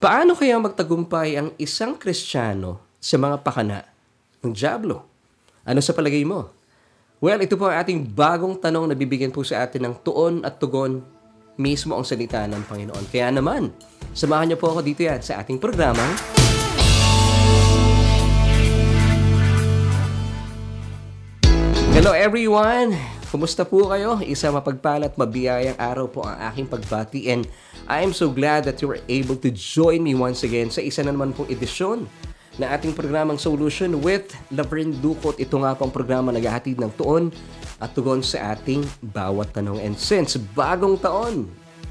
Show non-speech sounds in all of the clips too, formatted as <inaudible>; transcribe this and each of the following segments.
Paano kaya magtagumpay ang isang Kristiyano sa mga pakana ng Diablo? Ano sa palagay mo? Well, ito po ang ating bagong tanong na bibigyan po sa atin ng tuon at tugon mismo ang salita ng Panginoon. Kaya naman, samahan niyo po ako dito yan sa ating programa. Hello everyone! Kumusta po kayo? Isa mapagpala at mabiyayang araw po ang aking pagbati and I am so glad that you were able to join me once again sa isa na naman pong edisyon na ating programang Solution with Laverne Ducot. Ito nga pang programa naghahatid ng tuon at tugon sa ating bawat tanong. And since bagong taon,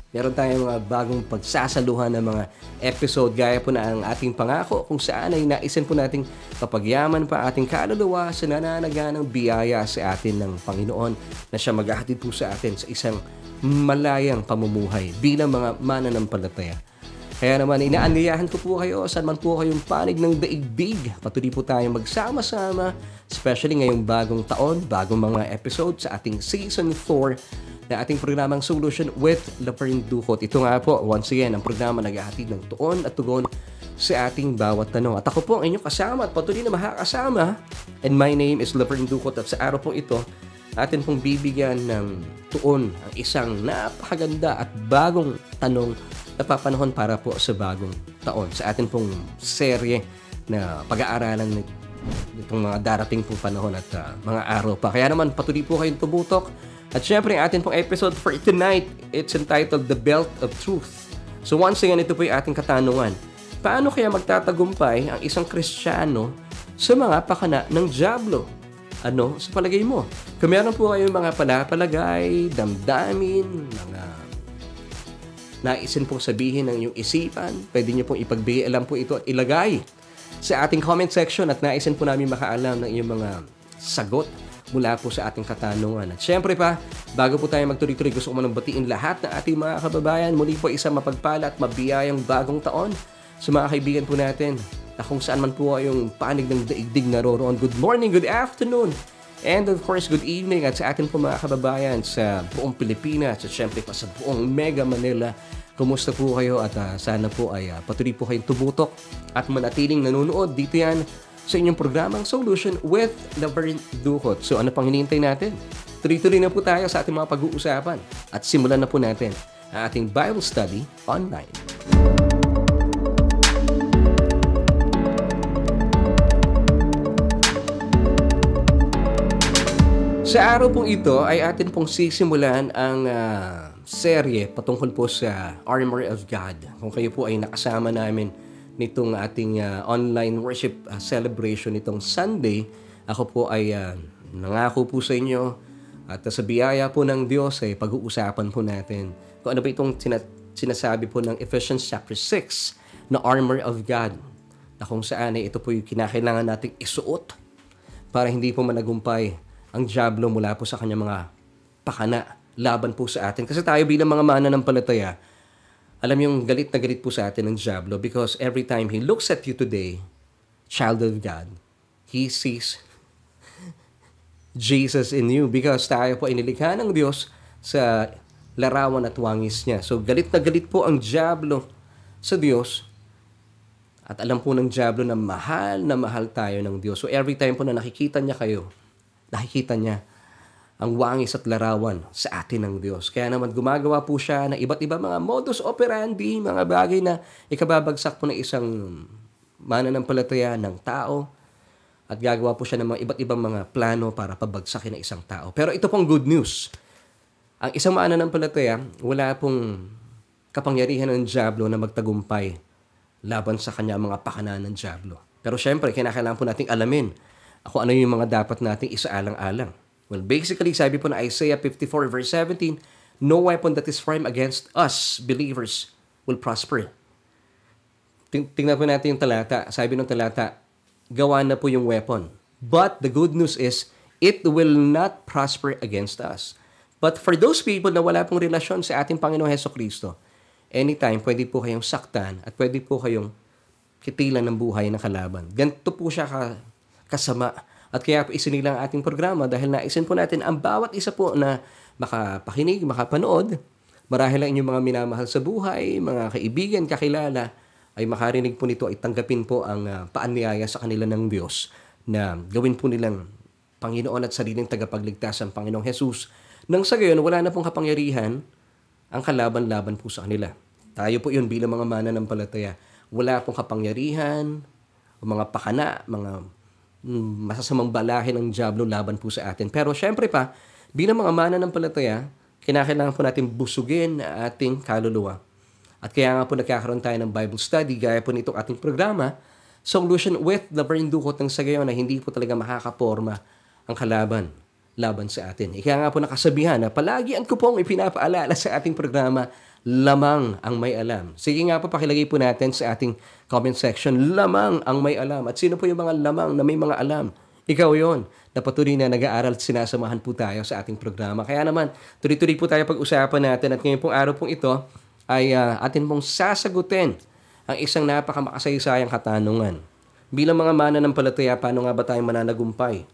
Meron tayong mga bagong pagsasaluhan ng mga episode gaya po na ang ating pangako kung saan ay naisin po nating kapagyaman pa ating kaluluwa sa nananaganang biyaya sa atin ng Panginoon na siya maghahatid po sa atin sa isang malayang pamumuhay bilang mga mananampalataya. Kaya naman, inaanyayahan ko po kayo saan man po kayong panig ng daigdig. Patuloy po tayong magsama-sama, especially ngayong bagong taon, bagong mga episode sa ating Season 4 na ating programang Solution with Laferne Ducot. Ito nga po, once again, ang programa naghahatid ng tuon at tugon sa ating bawat tanong. At ako po ang inyong kasama at patuloy na makakasama. And my name is Laverne Ducot at sa araw pong ito, atin pong bibigyan ng tuon ang isang napakaganda at bagong tanong na papanahon para po sa bagong taon. Sa atin pong serye na pag-aaralan nitong mga darating pong panahon at uh, mga araw pa. Kaya naman patuloy po kayong tumutok at syempre, ating pong episode for tonight, it's entitled The Belt of Truth. So once again, ito po yung ating katanungan. Paano kaya magtatagumpay ang isang Kristiyano sa mga pakana ng Diablo? Ano sa palagay mo? Kung meron po kayong mga palapalagay, damdamin, mga naisin pong sabihin ng iyong isipan, pwede niyo pong ipagbigay alam po ito at ilagay sa ating comment section at naisin po namin makaalam ng iyong mga sagot mula po sa ating katanungan. At syempre pa, bago po tayo magtuloy-tuloy, gusto ko manong batiin lahat ng ating mga kababayan. Muli po isang mapagpala at mabiyayang bagong taon sa mga kaibigan po natin na kung saan man po kayong panig ng daigdig naroroon. Good morning, good afternoon, and of course, good evening at sa atin po mga kababayan sa buong Pilipinas at syempre pa sa buong Mega Manila. Kumusta po kayo at uh, sana po ay uh, patuloy po kayong tumutok at manatiling nanonood dito yan sa inyong programang Solution with Laverne Duhot. So ano pang hinihintay natin? Tuloy-tuloy na po tayo sa ating mga pag-uusapan at simulan na po natin ang ating Bible Study online. Sa araw pong ito ay atin pong sisimulan ang uh, serye patungkol po sa Armor of God. Kung kayo po ay nakasama namin nitong ating uh, online worship uh, celebration nitong Sunday. Ako po ay uh, nangako po sa inyo at sa biyaya po ng Diyos ay eh, pag-uusapan po natin kung ano ba itong sina- sinasabi po ng Ephesians chapter 6 na armor of God na kung saan eh, ito po yung kinakailangan nating isuot para hindi po managumpay ang Diablo mula po sa kanyang mga pakana laban po sa atin. Kasi tayo bilang mga mana ng mananampalataya, alam yung galit na galit po sa atin ng Diablo because every time he looks at you today, child of God, he sees Jesus in you because tayo po inilikha ng Diyos sa larawan at wangis niya. So galit na galit po ang Diablo sa Diyos at alam po ng Diablo na mahal na mahal tayo ng Diyos. So every time po na nakikita niya kayo, nakikita niya ang wangis at larawan sa atin ng Diyos. Kaya naman gumagawa po siya ng iba't iba mga modus operandi, mga bagay na ikababagsak po ng isang mananampalataya ng tao at gagawa po siya ng mga iba't ibang mga plano para pabagsakin ng isang tao. Pero ito pong good news. Ang isang mananampalataya, wala pong kapangyarihan ng Diablo na magtagumpay laban sa kanya mga pakanan ng Diablo. Pero syempre, kinakailangan po nating alamin kung ano yung mga dapat nating isaalang-alang Well, basically, sabi po na Isaiah 54 verse 17, No weapon that is formed against us, believers, will prosper. Ting tingnan po natin yung talata. Sabi ng talata, gawa na po yung weapon. But the good news is, it will not prosper against us. But for those people na wala pong relasyon sa ating Panginoong Heso Kristo, anytime pwede po kayong saktan at pwede po kayong kitilan ng buhay ng kalaban. Ganito po siya ka, kasama at kaya po isinilang ating programa dahil naisin po natin ang bawat isa po na makapakinig, makapanood, marahil ang inyong mga minamahal sa buhay, mga kaibigan, kakilala, ay makarinig po nito ay tanggapin po ang uh, paanyaya sa kanila ng Diyos na gawin po nilang Panginoon at sariling tagapagligtas ang Panginoong Hesus. Nang sa gayon, wala na pong kapangyarihan ang kalaban-laban po sa kanila. Tayo po yun bilang mga mana ng palataya. Wala pong kapangyarihan, mga pakana, mga Hmm, masasamang balahin ng Diablo laban po sa atin. Pero syempre pa, bilang mga mana ng palataya, kinakailangan po natin busugin ang ating kaluluwa. At kaya nga po nagkakaroon tayo ng Bible study gaya po nitong ating programa, Solution with Laverne Ducot ng Sagayon na hindi po talaga makakaporma ang kalaban laban sa atin. Ika nga po nakasabihan na palagi ang kupong ipinapaalala sa ating programa lamang ang may alam. Sige nga po, pakilagay po natin sa ating comment section, lamang ang may alam. At sino po yung mga lamang na may mga alam? Ikaw yon na patuloy na nag-aaral at sinasamahan po tayo sa ating programa. Kaya naman, tuloy-tuloy po tayo pag-usapan natin at ngayon pong araw pong ito ay uh, atin pong sasagutin ang isang napakamakasaysayang katanungan. Bilang mga mana ng mananampalataya, paano nga ba tayo mananagumpay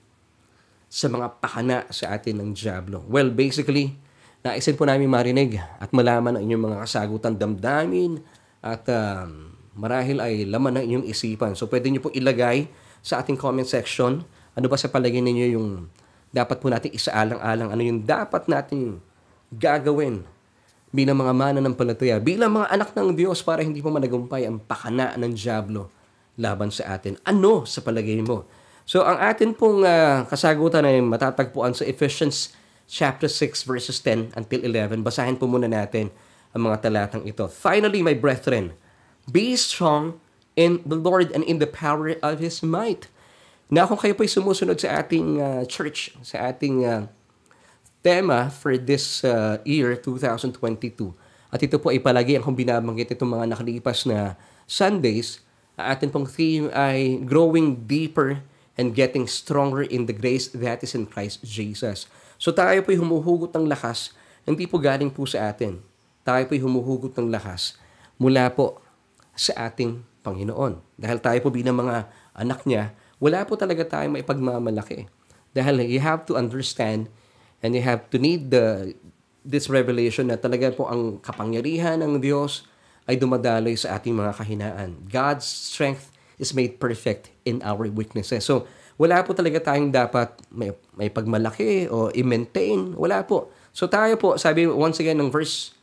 sa mga pakana sa atin ng Diablo? Well, basically, Naisin po namin marinig at malaman ang inyong mga kasagutan, damdamin at um, marahil ay laman ng inyong isipan. So pwede nyo po ilagay sa ating comment section ano ba sa palagay ninyo yung dapat po natin isaalang-alang, ano yung dapat natin gagawin bilang mga mana ng palatuya, bilang mga anak ng Diyos para hindi po managumpay ang pakana ng Diablo laban sa atin. Ano sa palagay mo? So ang atin pong uh, kasagutan ay matatagpuan sa Ephesians chapter 6 verses 10 until 11. Basahin po muna natin ang mga talatang ito. Finally, my brethren, be strong in the Lord and in the power of His might. Na kung kayo po'y sumusunod sa ating uh, church, sa ating uh, tema for this uh, year, 2022, at ito po ay palagi ang akong binabanggit itong mga nakalipas na Sundays. Atin pong theme ay growing deeper and getting stronger in the grace that is in Christ Jesus. So tayo po'y humuhugot ng lakas, hindi po galing po sa atin. Tayo po'y humuhugot ng lakas mula po sa ating Panginoon. Dahil tayo po bilang mga anak niya, wala po talaga tayong maipagmamalaki. Dahil you have to understand and you have to need the this revelation na talaga po ang kapangyarihan ng Diyos ay dumadaloy sa ating mga kahinaan. God's strength is made perfect in our weaknesses. So, wala po talaga tayong dapat may, may pagmalaki o i-maintain. Wala po. So tayo po, sabi once again ng verse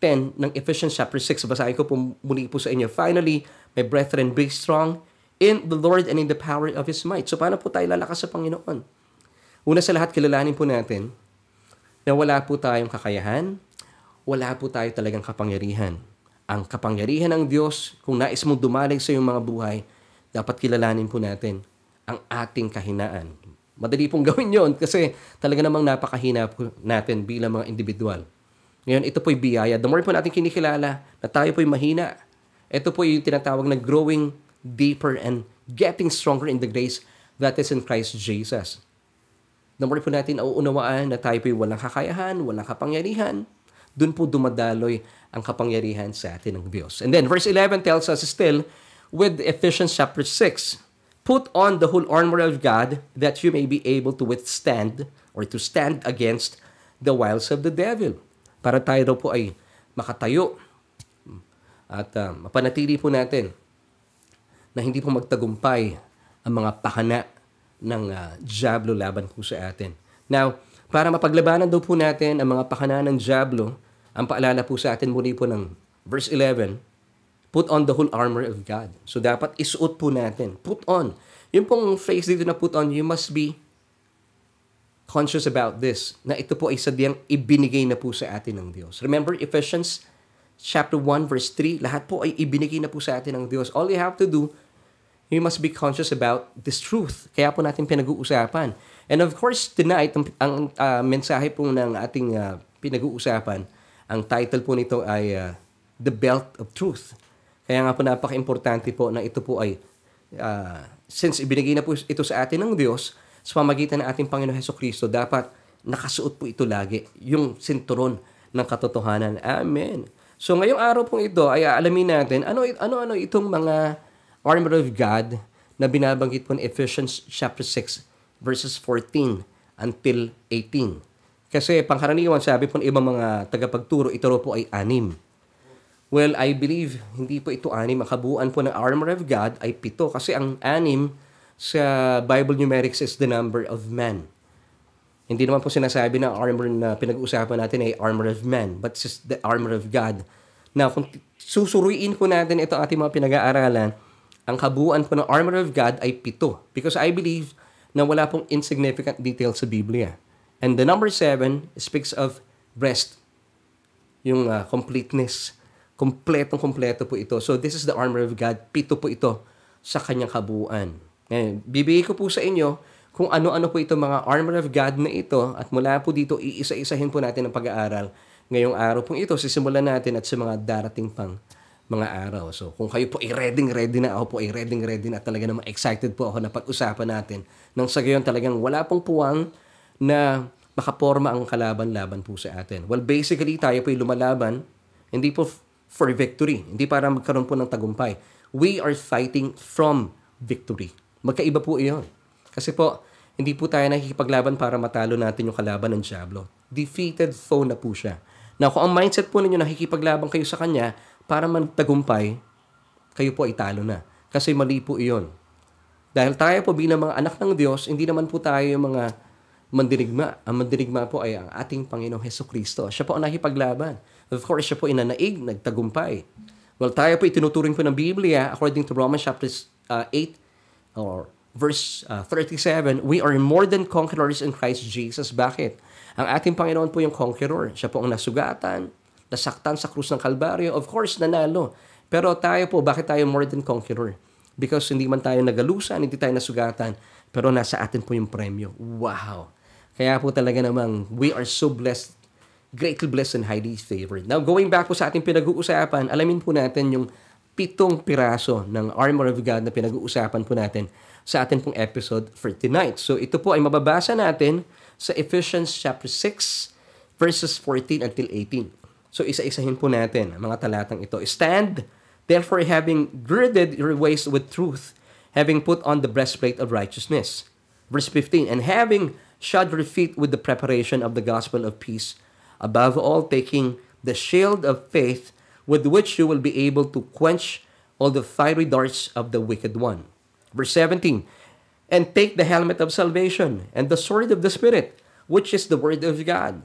10 ng Ephesians chapter 6, basahin ko po muli po sa inyo. Finally, my brethren, be strong in the Lord and in the power of His might. So paano po tayo lalakas sa Panginoon? Una sa lahat, kilalanin po natin na wala po tayong kakayahan, wala po tayo talagang kapangyarihan. Ang kapangyarihan ng Diyos, kung nais mong dumalig sa iyong mga buhay, dapat kilalanin po natin ang ating kahinaan. Madali pong <laughs> gawin yon kasi talaga namang napakahina natin bilang mga individual. Ngayon, ito po'y biyaya. The more po natin kinikilala na tayo po'y mahina, ito po yung tinatawag na growing deeper and getting stronger in the grace that is in Christ Jesus. The more po natin auunawaan na tayo po'y walang kakayahan, walang kapangyarihan, dun po dumadaloy ang kapangyarihan sa atin ng Diyos. And then verse 11 tells us still with Ephesians chapter 6, Put on the whole armor of God that you may be able to withstand or to stand against the wiles of the devil. Para tayo daw po ay makatayo at uh, mapanatili po natin na hindi po magtagumpay ang mga pahana ng uh, Diablo laban po sa atin. Now, para mapaglabanan daw po natin ang mga pahana ng Diablo, ang paalala po sa atin muli po ng verse 11, Put on the whole armor of God. So dapat isuot po natin. Put on. Yung pong phrase dito na put on, you must be conscious about this, na ito po ay sadyang ibinigay na po sa atin ng Diyos. Remember Ephesians chapter 1 verse 3, lahat po ay ibinigay na po sa atin ng Diyos. All you have to do, you must be conscious about this truth. Kaya po natin pinag-uusapan. And of course, tonight, ang, ang uh, mensahe po ng ating uh, pinag-uusapan, ang title po nito ay uh, The Belt of Truth. Kaya nga po napaka-importante po na ito po ay, uh, since ibinigay na po ito sa atin ng Diyos, sa pamagitan ng ating Panginoon Heso Kristo, dapat nakasuot po ito lagi, yung sinturon ng katotohanan. Amen. So ngayong araw pong ito ay aalamin natin ano ano ano itong mga armor of God na binabanggit po ng Ephesians chapter 6 verses 14 until 18. Kasi pangkaraniwan sabi po ng ibang mga tagapagturo ito po ay anim. Well, I believe hindi po ito anim. Ang kabuuan po ng armor of God ay pito kasi ang anim sa Bible numerics is the number of men. Hindi naman po sinasabi na armor na pinag-uusapan natin ay armor of men, but just the armor of God. Now, kung susuruin po natin ito ating mga pinag-aaralan, ang kabuuan po ng armor of God ay pito. Because I believe na wala pong insignificant detail sa Biblia. And the number seven speaks of breast, yung uh, completeness Kompletong kompleto po ito. So this is the armor of God. Pito po ito sa kanyang kabuuan. Ngayon, bibigay ko po sa inyo kung ano-ano po ito mga armor of God na ito at mula po dito iisa-isahin po natin ang pag-aaral ngayong araw pong ito. Sisimulan natin at sa mga darating pang mga araw. So kung kayo po ay ready, ready na ako po ay ready, ready na talaga naman excited po ako na pag-usapan natin. Nang sa gayon talagang wala pong puwang na makaporma ang kalaban-laban po sa atin. Well, basically tayo po ay lumalaban hindi po for victory, hindi para magkaroon po ng tagumpay. We are fighting from victory. Magkaiba po iyon. Kasi po, hindi po tayo nakikipaglaban para matalo natin yung kalaban ng Diablo. Defeated foe na po siya. Now, kung ang mindset po ninyo nakikipaglaban kayo sa kanya para magtagumpay, kayo po ay talo na. Kasi mali po iyon. Dahil tayo po bilang mga anak ng Diyos, hindi naman po tayo yung mga mandirigma. Ang mandirigma po ay ang ating Panginoong Heso Kristo. Siya po ang nakipaglaban. Of course, siya po inanaig, nagtagumpay. Well, tayo po itinuturing po ng Biblia according to Romans chapter uh, 8 or verse uh, 37, we are more than conquerors in Christ Jesus. Bakit? Ang ating Panginoon po yung conqueror. Siya po ang nasugatan, nasaktan sa krus ng Kalbaryo. Of course, nanalo. Pero tayo po, bakit tayo more than conqueror? Because hindi man tayo nagalusan, hindi tayo nasugatan, pero nasa atin po yung premyo. Wow! Kaya po talaga namang we are so blessed greatly blessed and highly favored. Now, going back po sa ating pinag-uusapan, alamin po natin yung pitong piraso ng Armor of God na pinag-uusapan po natin sa ating pong episode for tonight. So, ito po ay mababasa natin sa Ephesians chapter 6, verses 14 until 18. So, isa-isahin po natin ang mga talatang ito. Stand, therefore, having girded your waist with truth, having put on the breastplate of righteousness. Verse 15, and having shod your feet with the preparation of the gospel of peace, above all, taking the shield of faith with which you will be able to quench all the fiery darts of the wicked one. Verse 17, and take the helmet of salvation and the sword of the Spirit, which is the word of God,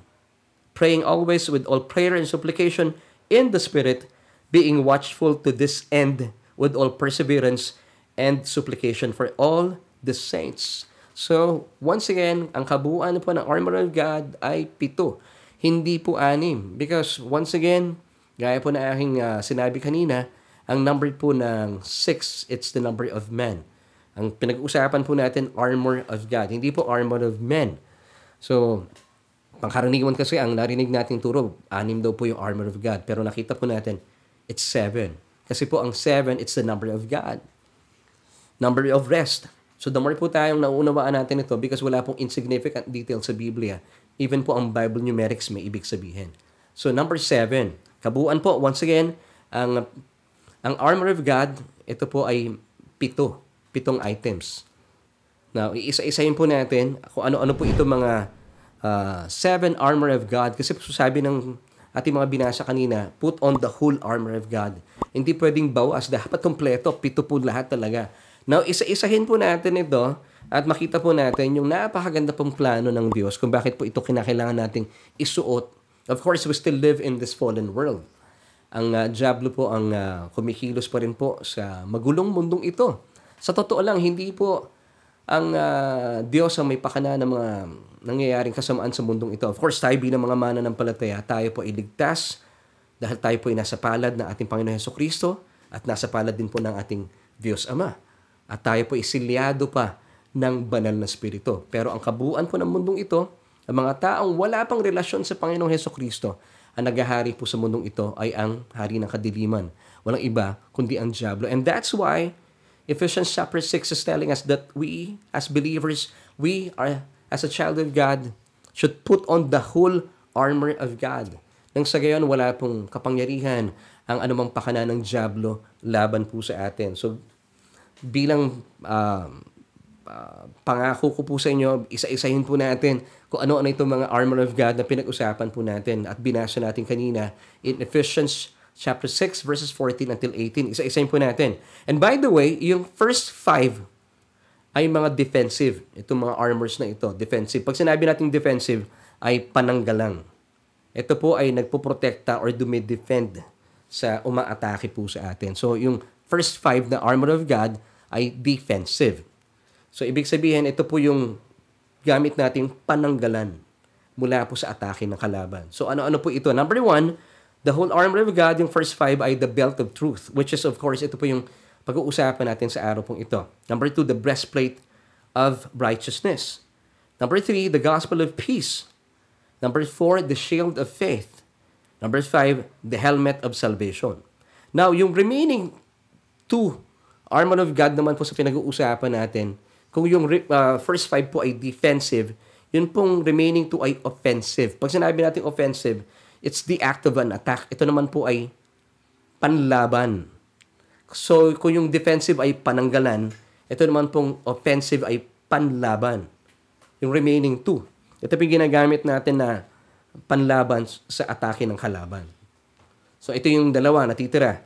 praying always with all prayer and supplication in the Spirit, being watchful to this end with all perseverance and supplication for all the saints. So, once again, ang kabuuan po ng armor of God ay pito hindi po anim. Because once again, gaya po na aking uh, sinabi kanina, ang number po ng 6, it's the number of men. Ang pinag-uusapan po natin, armor of God. Hindi po armor of men. So, pangkaraniwan kasi ang narinig nating turo, anim daw po yung armor of God. Pero nakita po natin, it's seven. Kasi po ang seven, it's the number of God. Number of rest. So the more po tayong nauunawaan natin ito because wala pong insignificant detail sa Biblia Even po ang Bible numerics may ibig sabihin. So number seven, kabuuan po, once again, ang, ang armor of God, ito po ay pito, pitong items. Now, iisa-isahin po natin kung ano-ano po ito mga uh, seven armor of God. Kasi po sabi ng ating mga binasa kanina, put on the whole armor of God. Hindi pwedeng bawas, dapat kompleto, pito po lahat talaga. Now, isa-isahin po natin ito at makita po natin yung napakaganda pong plano ng Diyos kung bakit po ito kinakailangan nating isuot. Of course, we still live in this fallen world. Ang uh, Diablo po ang uh, kumikilos pa rin po sa magulong mundong ito. Sa totoo lang, hindi po ang uh, Diyos ang may pakana ng mga nangyayaring kasamaan sa mundong ito. Of course, tayo bilang mga mana ng palataya, tayo po iligtas dahil tayo po ay nasa palad ng ating Panginoon Heso Kristo at nasa palad din po ng ating Diyos Ama. At tayo po isilyado pa ng banal na spirito. Pero ang kabuuan po ng mundong ito, ang mga taong wala pang relasyon sa Panginoong Heso Kristo, ang naghahari po sa mundong ito ay ang hari ng kadiliman. Walang iba kundi ang Diablo. And that's why Ephesians chapter 6 is telling us that we as believers, we are as a child of God should put on the whole armor of God. Nang sa gayon, wala pong kapangyarihan ang anumang pakana ng Diablo laban po sa atin. So, bilang uh, Ah, pangako ko po sa inyo, isa-isahin po natin kung ano-ano itong mga armor of God na pinag-usapan po natin at binasa natin kanina in Ephesians chapter 6 verses 14 until 18. Isa-isahin po natin. And by the way, yung first five ay mga defensive. Itong mga armors na ito, defensive. Pag sinabi natin defensive, ay pananggalang. Ito po ay nagpoprotekta or dumidefend sa umaatake po sa atin. So, yung first five na armor of God ay defensive. So, ibig sabihin, ito po yung gamit natin pananggalan mula po sa atake ng kalaban. So, ano-ano po ito? Number one, the whole armor of God, yung first five ay the belt of truth, which is, of course, ito po yung pag-uusapan natin sa araw pong ito. Number two, the breastplate of righteousness. Number three, the gospel of peace. Number four, the shield of faith. Number five, the helmet of salvation. Now, yung remaining two armor of God naman po sa pinag-uusapan natin kung yung uh, first five po ay defensive, yun pong remaining two ay offensive. Pag sinabi natin offensive, it's the act of an attack. Ito naman po ay panlaban. So, kung yung defensive ay pananggalan, ito naman pong offensive ay panlaban. Yung remaining two. Ito po yung ginagamit natin na panlaban sa atake ng kalaban. So, ito yung dalawa natitira.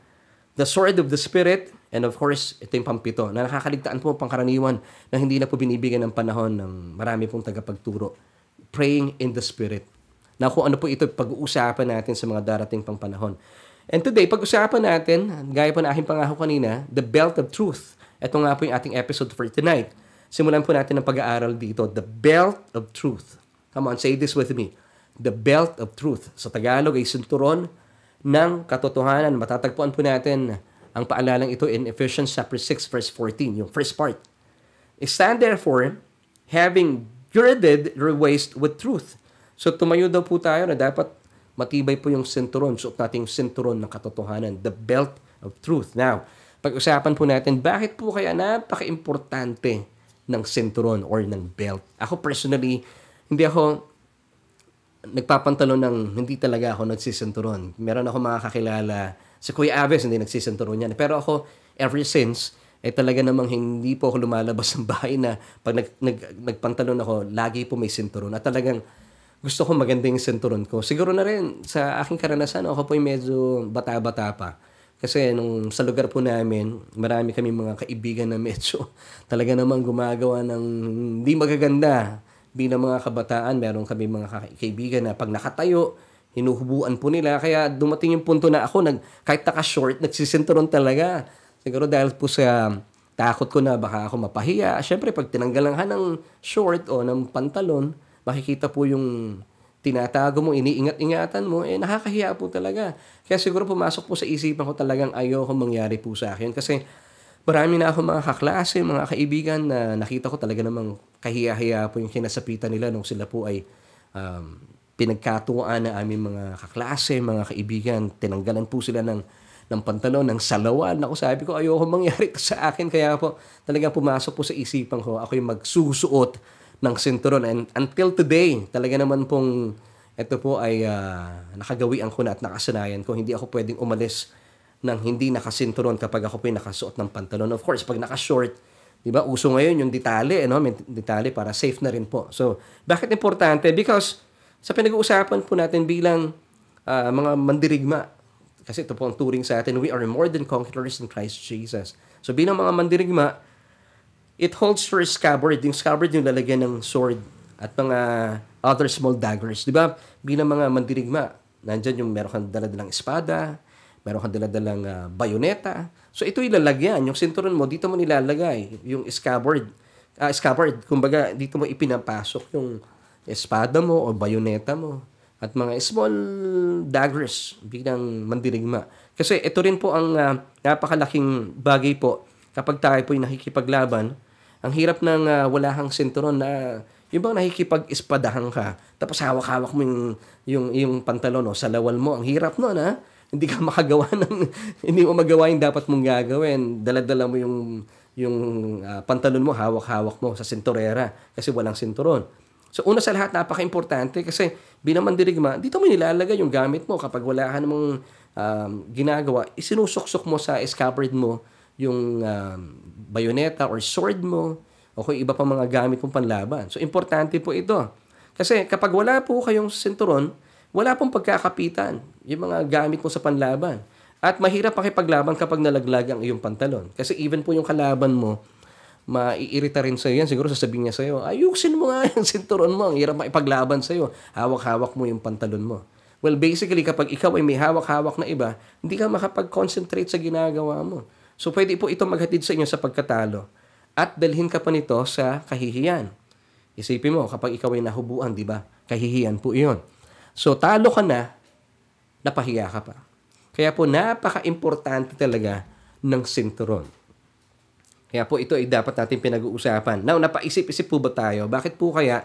The sword of the Spirit And of course, ito yung pampito na nakakaligtaan po pangkaraniwan na hindi na po binibigyan ng panahon ng marami pong tagapagturo. Praying in the Spirit. Na kung ano po ito pag-uusapan natin sa mga darating pang panahon. And today, pag-usapan natin, gaya po na aking pangako kanina, the belt of truth. Ito nga po yung ating episode for tonight. Simulan po natin ang pag-aaral dito, the belt of truth. Come on, say this with me. The belt of truth. Sa Tagalog ay sinturon ng katotohanan. Matatagpuan po natin ang paalalang ito in Ephesians chapter 6 verse 14, yung first part. Stand therefore, having girded your waist with truth. So tumayo daw po tayo na dapat matibay po yung sinturon. Suot natin yung sinturon ng katotohanan, the belt of truth. Now, pag-usapan po natin, bakit po kaya napaka-importante ng sinturon or ng belt? Ako personally, hindi ako nagpapantalon ng hindi talaga ako nagsisinturon. Meron ako mga kakilala Si Kuya Aves, hindi nagsisinturo niyan. Pero ako, ever since, eh talaga namang hindi po ako lumalabas ng bahay na pag nag, nag, nagpantalon ako, lagi po may sinturon. At talagang gusto ko maganda yung sinturon ko. Siguro na rin sa aking karanasan, ako po yung medyo bata-bata pa. Kasi nung sa lugar po namin, marami kami mga kaibigan na medyo <laughs> talaga namang gumagawa ng hindi magaganda. Bilang mga kabataan, meron kami mga kaibigan na pag nakatayo, hinuhubuan po nila. Kaya dumating yung punto na ako, nag, kahit naka-short, nagsisinturon talaga. Siguro dahil po sa takot ko na baka ako mapahiya. Siyempre, pag tinanggalan ka ng short o ng pantalon, makikita po yung tinatago mo, iniingat-ingatan mo, eh nakakahiya po talaga. Kaya siguro pumasok po sa isipan ko talagang ayoko mangyari po sa akin. Kasi marami na ako mga kaklase, mga kaibigan na nakita ko talaga namang kahiya-hiya po yung kinasapitan nila nung sila po ay um, pinagkatuwaan na aming mga kaklase, mga kaibigan. Tinanggalan po sila ng, ng pantalon, ng salawan. Ako sabi ko, ayoko mangyari <laughs> sa akin. Kaya po, talagang pumasok po sa isipan ko, ako yung magsusuot ng sinturon. And until today, talaga naman pong ito po ay uh, nakagawian ko na at nakasanayan ko. Hindi ako pwedeng umalis ng hindi nakasinturon kapag ako po yung nakasuot ng pantalon. Of course, pag nakashort, di ba, uso ngayon yung detalye, no? May detalye para safe na rin po. So, bakit importante? Because sa pinag-uusapan po natin bilang uh, mga mandirigma, kasi ito po ang turing sa atin, we are more than conquerors in Christ Jesus. So bilang mga mandirigma, it holds for scabbard. Yung scabbard yung lalagyan ng sword at mga other small daggers. Di ba? Bilang mga mandirigma, nandyan yung meron kang daladalang espada, meron kang daladalang uh, bayoneta. So ito ilalagyan. Yung sinturon mo, dito mo nilalagay yung scabbard. Uh, scabbard, kumbaga, dito mo ipinapasok yung espada mo o bayoneta mo at mga small daggers biglang mandirigma. Kasi ito rin po ang uh, napakalaking bagay po kapag tayo po yung nakikipaglaban. Ang hirap ng uh, ah, wala kang sinturon na yung bang nakikipag-espadahan ka tapos hawak-hawak mo yung, yung, yung pantalon sa salawal mo. Ang hirap nun ha. Ah. Hindi ka <laughs> makagawa ng hindi mo magawa yung dapat mong gagawin. Daladala mo yung yung uh, pantalon mo hawak-hawak mo sa sinturera kasi walang sinturon. So una sa lahat, napaka-importante kasi binaman dirigma, dito mo nilalagay yung gamit mo kapag wala ka namang um, ginagawa, isinusuksok mo sa scabbard mo yung um, bayoneta or sword mo o kung iba pa mga gamit mong panlaban. So importante po ito. Kasi kapag wala po kayong sinturon, wala pong pagkakapitan yung mga gamit mo sa panlaban. At mahirap pakipaglaban kapag nalaglag ang iyong pantalon. Kasi even po yung kalaban mo, maiirita rin sa'yo yan. Siguro sasabihin niya sa'yo, ayusin mo nga <laughs> yung sinturon mo. Ang hirap maipaglaban sa'yo. Hawak-hawak mo yung pantalon mo. Well, basically, kapag ikaw ay may hawak-hawak na iba, hindi ka makapag-concentrate sa ginagawa mo. So, pwede po ito maghatid sa inyo sa pagkatalo at dalhin ka pa nito sa kahihiyan. Isipin mo, kapag ikaw ay nahubuan, di ba? Kahihiyan po iyon. So, talo ka na, napahiya ka pa. Kaya po, napaka-importante talaga ng sinturon. Kaya po ito ay dapat natin pinag-uusapan. Now, napaisip-isip po ba tayo? Bakit po kaya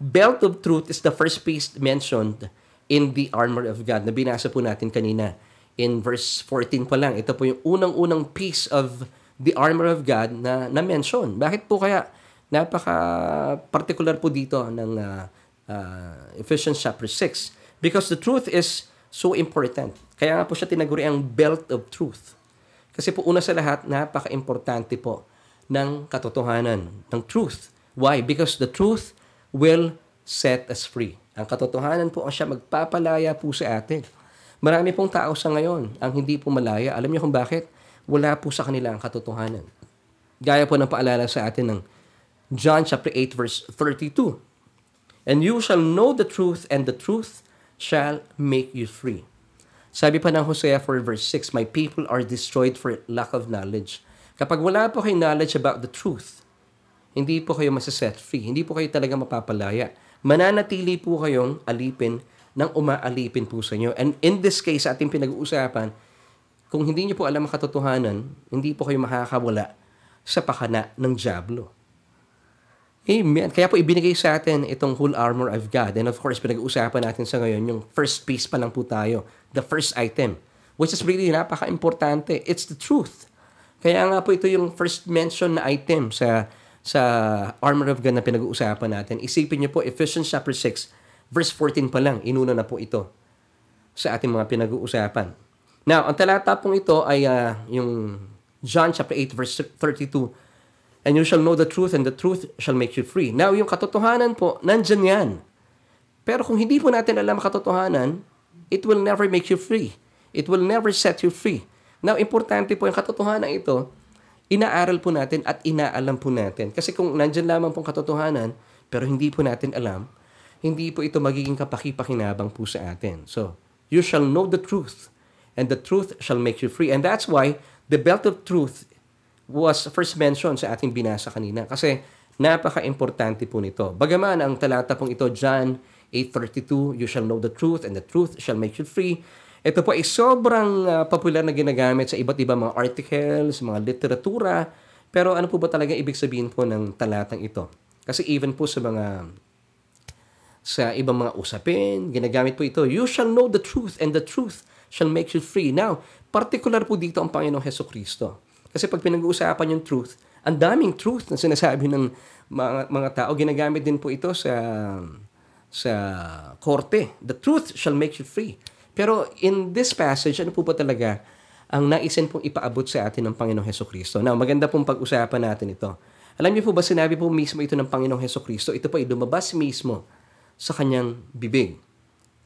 belt of truth is the first piece mentioned in the armor of God na binasa po natin kanina. In verse 14 pa lang, ito po yung unang-unang piece of the armor of God na na-mention. Bakit po kaya napaka-particular po dito ng uh, uh, Ephesians chapter 6? Because the truth is so important. Kaya nga po siya tinaguri ang belt of truth. Kasi po una sa lahat, napaka-importante po ng katotohanan, ng truth. Why? Because the truth will set us free. Ang katotohanan po ang siya magpapalaya po sa atin. Marami pong tao sa ngayon ang hindi po malaya. Alam niyo kung bakit? Wala po sa kanila ang katotohanan. Gaya po ng paalala sa atin ng John chapter 8 verse 32. And you shall know the truth and the truth shall make you free. Sabi pa ng Hosea 4 verse 6, My people are destroyed for lack of knowledge. Kapag wala po kayong knowledge about the truth, hindi po kayo masaset free. Hindi po kayo talaga mapapalaya. Mananatili po kayong alipin ng umaalipin po sa inyo. And in this case, sa ating pinag-uusapan, kung hindi niyo po alam ang katotohanan, hindi po kayo makakawala sa pakana ng Diablo. Amen. Kaya po ibinigay sa atin itong whole armor of God. And of course, pinag-uusapan natin sa ngayon yung first piece pa lang po tayo the first item, which is really napaka-importante. It's the truth. Kaya nga po ito yung first mention na item sa sa Armor of God na pinag-uusapan natin. Isipin niyo po, Ephesians chapter 6, verse 14 pa lang, inuna na po ito sa ating mga pinag-uusapan. Now, ang talata pong ito ay uh, yung John chapter 8 verse 32. And you shall know the truth and the truth shall make you free. Now, yung katotohanan po, nandyan yan. Pero kung hindi po natin alam katotohanan, it will never make you free. It will never set you free. Now, importante po yung katotohanan ito, inaaral po natin at inaalam po natin. Kasi kung nandyan lamang pong katotohanan, pero hindi po natin alam, hindi po ito magiging kapakipakinabang po sa atin. So, you shall know the truth, and the truth shall make you free. And that's why the belt of truth was first mentioned sa ating binasa kanina. Kasi napaka-importante po nito. Bagaman ang talata pong ito, John 8.32, you shall know the truth and the truth shall make you free. Ito po ay sobrang uh, popular na ginagamit sa iba't ibang mga articles, mga literatura. Pero ano po ba talaga ibig sabihin po ng talatang ito? Kasi even po sa mga sa ibang mga usapin, ginagamit po ito, you shall know the truth and the truth shall make you free. Now, particular po dito ang Panginoong Heso Kristo. Kasi pag pinag-uusapan yung truth, ang daming truth na sinasabi ng mga, mga tao, ginagamit din po ito sa sa korte. The truth shall make you free. Pero in this passage, ano po ba talaga ang naisin pong ipaabot sa atin ng Panginoong Heso Kristo? Now, maganda pong pag-usapan natin ito. Alam niyo po ba sinabi po mismo ito ng Panginoong Heso Kristo? Ito po idumabas mismo sa kanyang bibig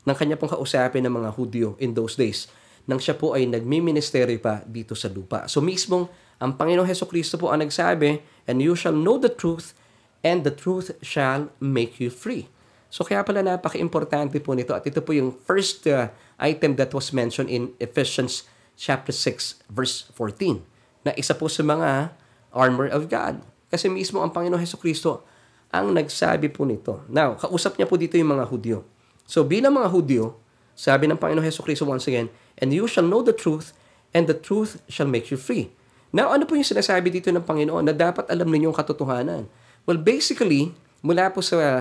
ng kanya pong kausapin ng mga Hudyo in those days nang siya po ay nagmi nagmiministeryo pa dito sa lupa. So mismong ang Panginoong Heso Kristo po ang nagsabi, And you shall know the truth, and the truth shall make you free. So kaya pala napaka-importante po nito at ito po yung first uh, item that was mentioned in Ephesians chapter 6 verse 14 na isa po sa mga armor of God. Kasi mismo ang Panginoong Heso Kristo ang nagsabi po nito. Now, kausap niya po dito yung mga Hudyo. So bilang mga Hudyo, sabi ng Panginoong Heso Kristo once again, And you shall know the truth, and the truth shall make you free. Now, ano po yung sinasabi dito ng Panginoon na dapat alam ninyo ninyong katotohanan? Well, basically, mula po sa uh,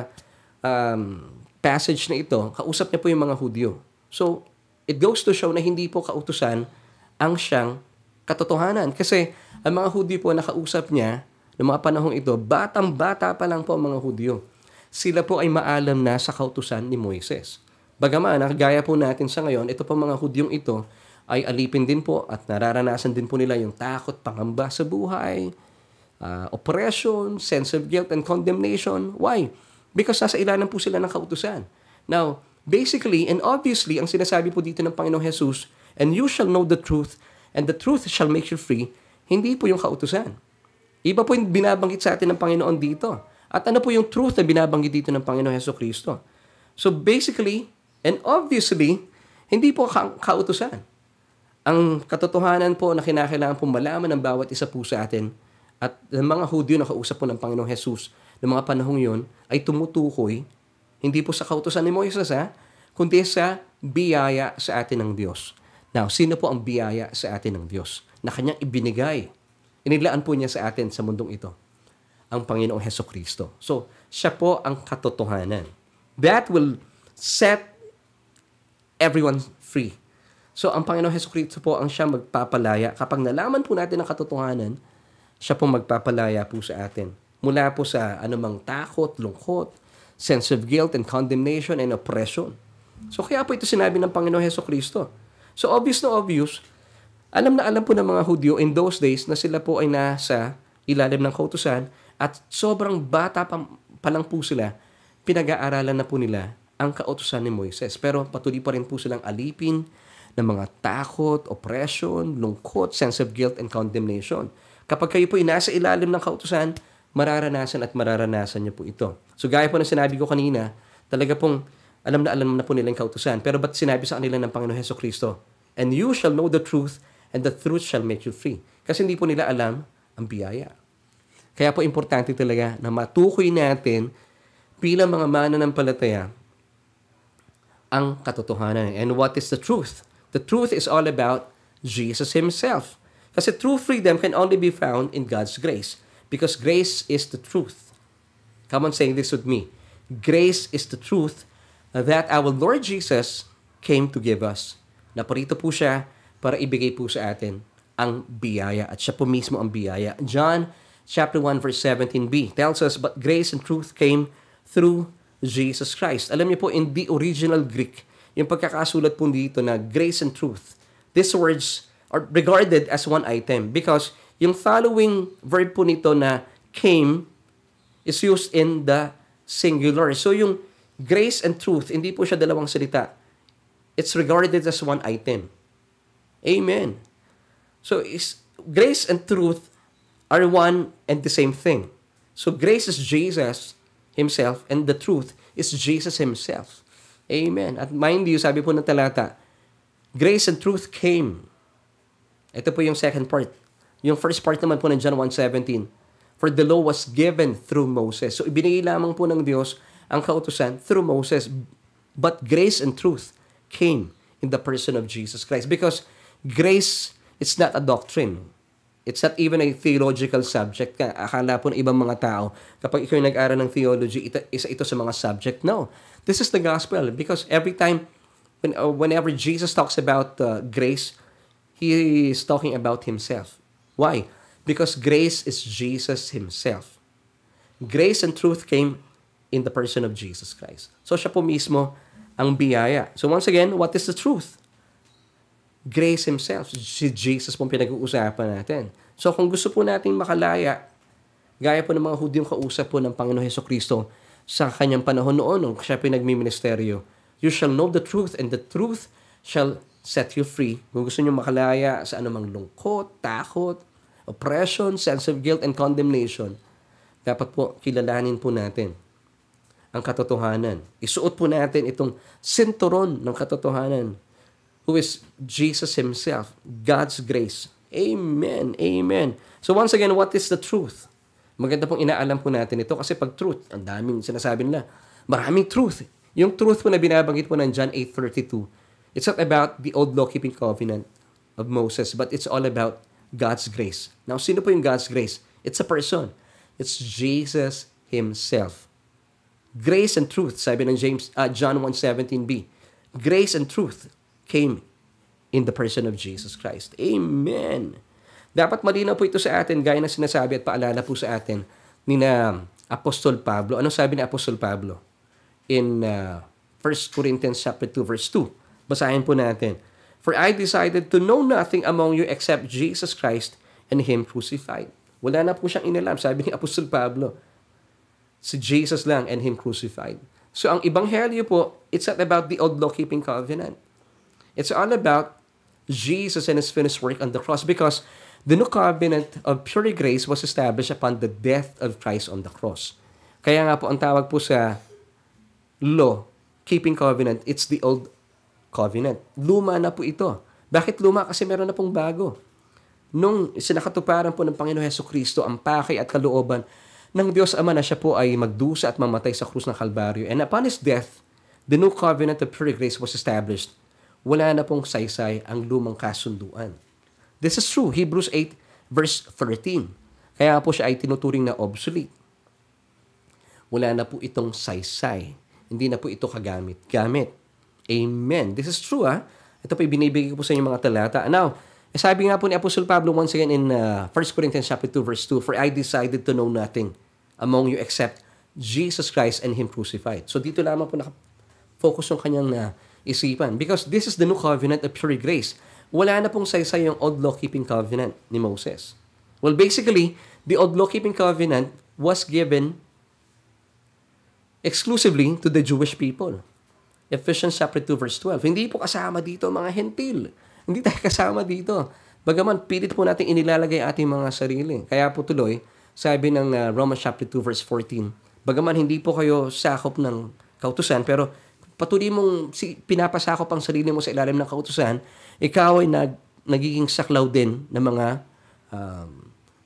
um, passage na ito, kausap niya po yung mga Hudyo. So, it goes to show na hindi po kautusan ang siyang katotohanan. Kasi ang mga Hudyo po nakausap niya noong mga panahong ito, batang-bata pa lang po ang mga Hudyo. Sila po ay maalam na sa kautusan ni Moises. Bagaman, nakagaya ah, po natin sa ngayon, ito po mga Hudyong ito ay alipin din po at nararanasan din po nila yung takot, pangamba sa buhay, uh, oppression, sense of guilt and condemnation. Why? Because sasailanan po sila ng kautusan. Now, basically and obviously, ang sinasabi po dito ng Panginoong Jesus, and you shall know the truth, and the truth shall make you free, hindi po yung kautusan. Iba po yung binabanggit sa atin ng Panginoon dito. At ano po yung truth na binabanggit dito ng Panginoong Heso Kristo? So basically, and obviously, hindi po ka- kautusan. Ang katotohanan po na kinakailangan po malaman ng bawat isa po sa atin at ng mga Hudyo na kausap po ng Panginoong Hesus ng mga panahong yun ay tumutukoy hindi po sa kautosan ni Moises ha, kundi sa biyaya sa atin ng Diyos. Now, sino po ang biyaya sa atin ng Diyos na kanyang ibinigay? Inilaan po niya sa atin sa mundong ito ang Panginoong Heso Kristo. So, siya po ang katotohanan. That will set everyone free. So, ang Panginoong Heso Kristo po ang siya magpapalaya. Kapag nalaman po natin ang katotohanan, siya po magpapalaya po sa atin mula po sa anumang takot, lungkot, sense of guilt and condemnation and oppression. So kaya po ito sinabi ng Panginoon Heso Kristo. So obvious na obvious, alam na alam po ng mga Hudyo in those days na sila po ay nasa ilalim ng kautusan at sobrang bata pa, pa lang po sila, pinag-aaralan na po nila ang kautusan ni Moises. Pero patuloy pa rin po silang alipin ng mga takot, oppression, lungkot, sense of guilt, and condemnation. Kapag kayo po ay nasa ilalim ng kautusan, mararanasan at mararanasan niyo po ito. So gaya po ng sinabi ko kanina, talaga pong alam na alam na po nila ang kautusan. Pero ba't sinabi sa kanila ng Panginoon Heso Kristo? And you shall know the truth, and the truth shall make you free. Kasi hindi po nila alam ang biyaya. Kaya po importante talaga na matukoy natin bilang mga mananampalataya ang katotohanan. And what is the truth? The truth is all about Jesus Himself. Kasi true freedom can only be found in God's grace. Because grace is the truth. Come on saying this with me. Grace is the truth that our Lord Jesus came to give us. Naparito po siya para ibigay po sa atin ang biyaya at siya po mismo ang biyaya. John chapter 1 verse 17b tells us, But grace and truth came through Jesus Christ. Alam niyo po, in the original Greek, yung pagkakasulat po dito na grace and truth, these words are regarded as one item because yung following verb po nito na came is used in the singular. So yung grace and truth, hindi po siya dalawang salita. It's regarded as one item. Amen. So is grace and truth are one and the same thing. So grace is Jesus himself and the truth is Jesus himself. Amen. At mind you, sabi po ng talata, grace and truth came. Ito po yung second part. Yung first part naman po ng John 1.17, For the law was given through Moses. So ibinigay lamang po ng Diyos ang kautusan through Moses. But grace and truth came in the person of Jesus Christ. Because grace, it's not a doctrine. It's not even a theological subject. Akala po ng ibang mga tao, kapag ikaw nag-aral ng theology, ito, isa ito sa mga subject. No, this is the gospel. Because every time, when, uh, whenever Jesus talks about uh, grace, He is talking about Himself. Why? Because grace is Jesus Himself. Grace and truth came in the person of Jesus Christ. So siya po mismo ang biyaya. So once again, what is the truth? Grace Himself. Si Jesus pong pinag-uusapan natin. So kung gusto po natin makalaya, gaya po ng mga Hudyong kausap po ng Panginoon Heso Kristo sa kanyang panahon noon, nung siya pinagmiministeryo, you shall know the truth and the truth shall set you free. Kung gusto nyo makalaya sa anumang lungkot, takot, oppression, sense of guilt, and condemnation, dapat po kilalanin po natin ang katotohanan. Isuot po natin itong sinturon ng katotohanan who is Jesus Himself, God's grace. Amen, amen. So once again, what is the truth? Maganda pong inaalam po natin ito kasi pag truth, ang daming sinasabi nila, maraming truth. Yung truth po na binabanggit po ng John 8.32, it's not about the old law-keeping covenant of Moses, but it's all about God's grace. Now, sino po yung God's grace? It's a person. It's Jesus Himself. Grace and truth, sabi ng James, uh, John 1.17b. Grace and truth came in the person of Jesus Christ. Amen! Dapat malinaw po ito sa atin, gaya na sinasabi at paalala po sa atin ni na Apostol Pablo. Ano sabi ni Apostol Pablo? In uh, ah, 1 Corinthians chapter 2, verse 2. Basahin po natin. For I decided to know nothing among you except Jesus Christ and Him crucified. Wala na po siyang inalam, sabi ni <laughs> Apostol Pablo. Si Jesus lang and Him crucified. So ang Ebanghelyo po, it's not about the old law-keeping covenant. It's all about Jesus and His finished work on the cross because the new covenant of pure grace was established upon the death of Christ on the cross. Kaya nga po ang tawag po sa law, keeping covenant, it's the old covenant. Luma na po ito. Bakit luma? Kasi meron na pong bago. Nung sinakatuparan po ng Panginoon Heso Kristo ang paki at kalooban ng Diyos Ama na siya po ay magdusa at mamatay sa krus ng Kalbaryo. And upon His death, the new covenant of pure grace was established. Wala na pong saysay ang lumang kasunduan. This is true. Hebrews 8 verse 13. Kaya po siya ay tinuturing na obsolete. Wala na po itong saysay. Hindi na po ito kagamit-gamit. Amen. This is true, ah. Ito po ibinibigay ko po sa inyo mga talata. Now, eh, sabi nga po ni Apostle Pablo once again in uh, 1 Corinthians chapter 2 verse 2, For I decided to know nothing among you except Jesus Christ and Him crucified. So dito lamang po nakafocus yung kanyang uh, isipan. Because this is the new covenant of pure grace. Wala na pong saysay yung old law-keeping covenant ni Moses. Well, basically, the old law-keeping covenant was given exclusively to the Jewish people. Ephesians chapter 2 verse 12. Hindi po kasama dito mga hentil. Hindi tayo <laughs> kasama dito. Bagaman pilit po natin inilalagay ating mga sarili. Kaya po tuloy, sabi ng uh, Romans chapter 2 verse 14, bagaman hindi po kayo sakop ng kautusan, pero patuloy mong si, pinapasakop ang sarili mo sa ilalim ng kautusan, ikaw ay nag, nagiging saklaw din ng mga um,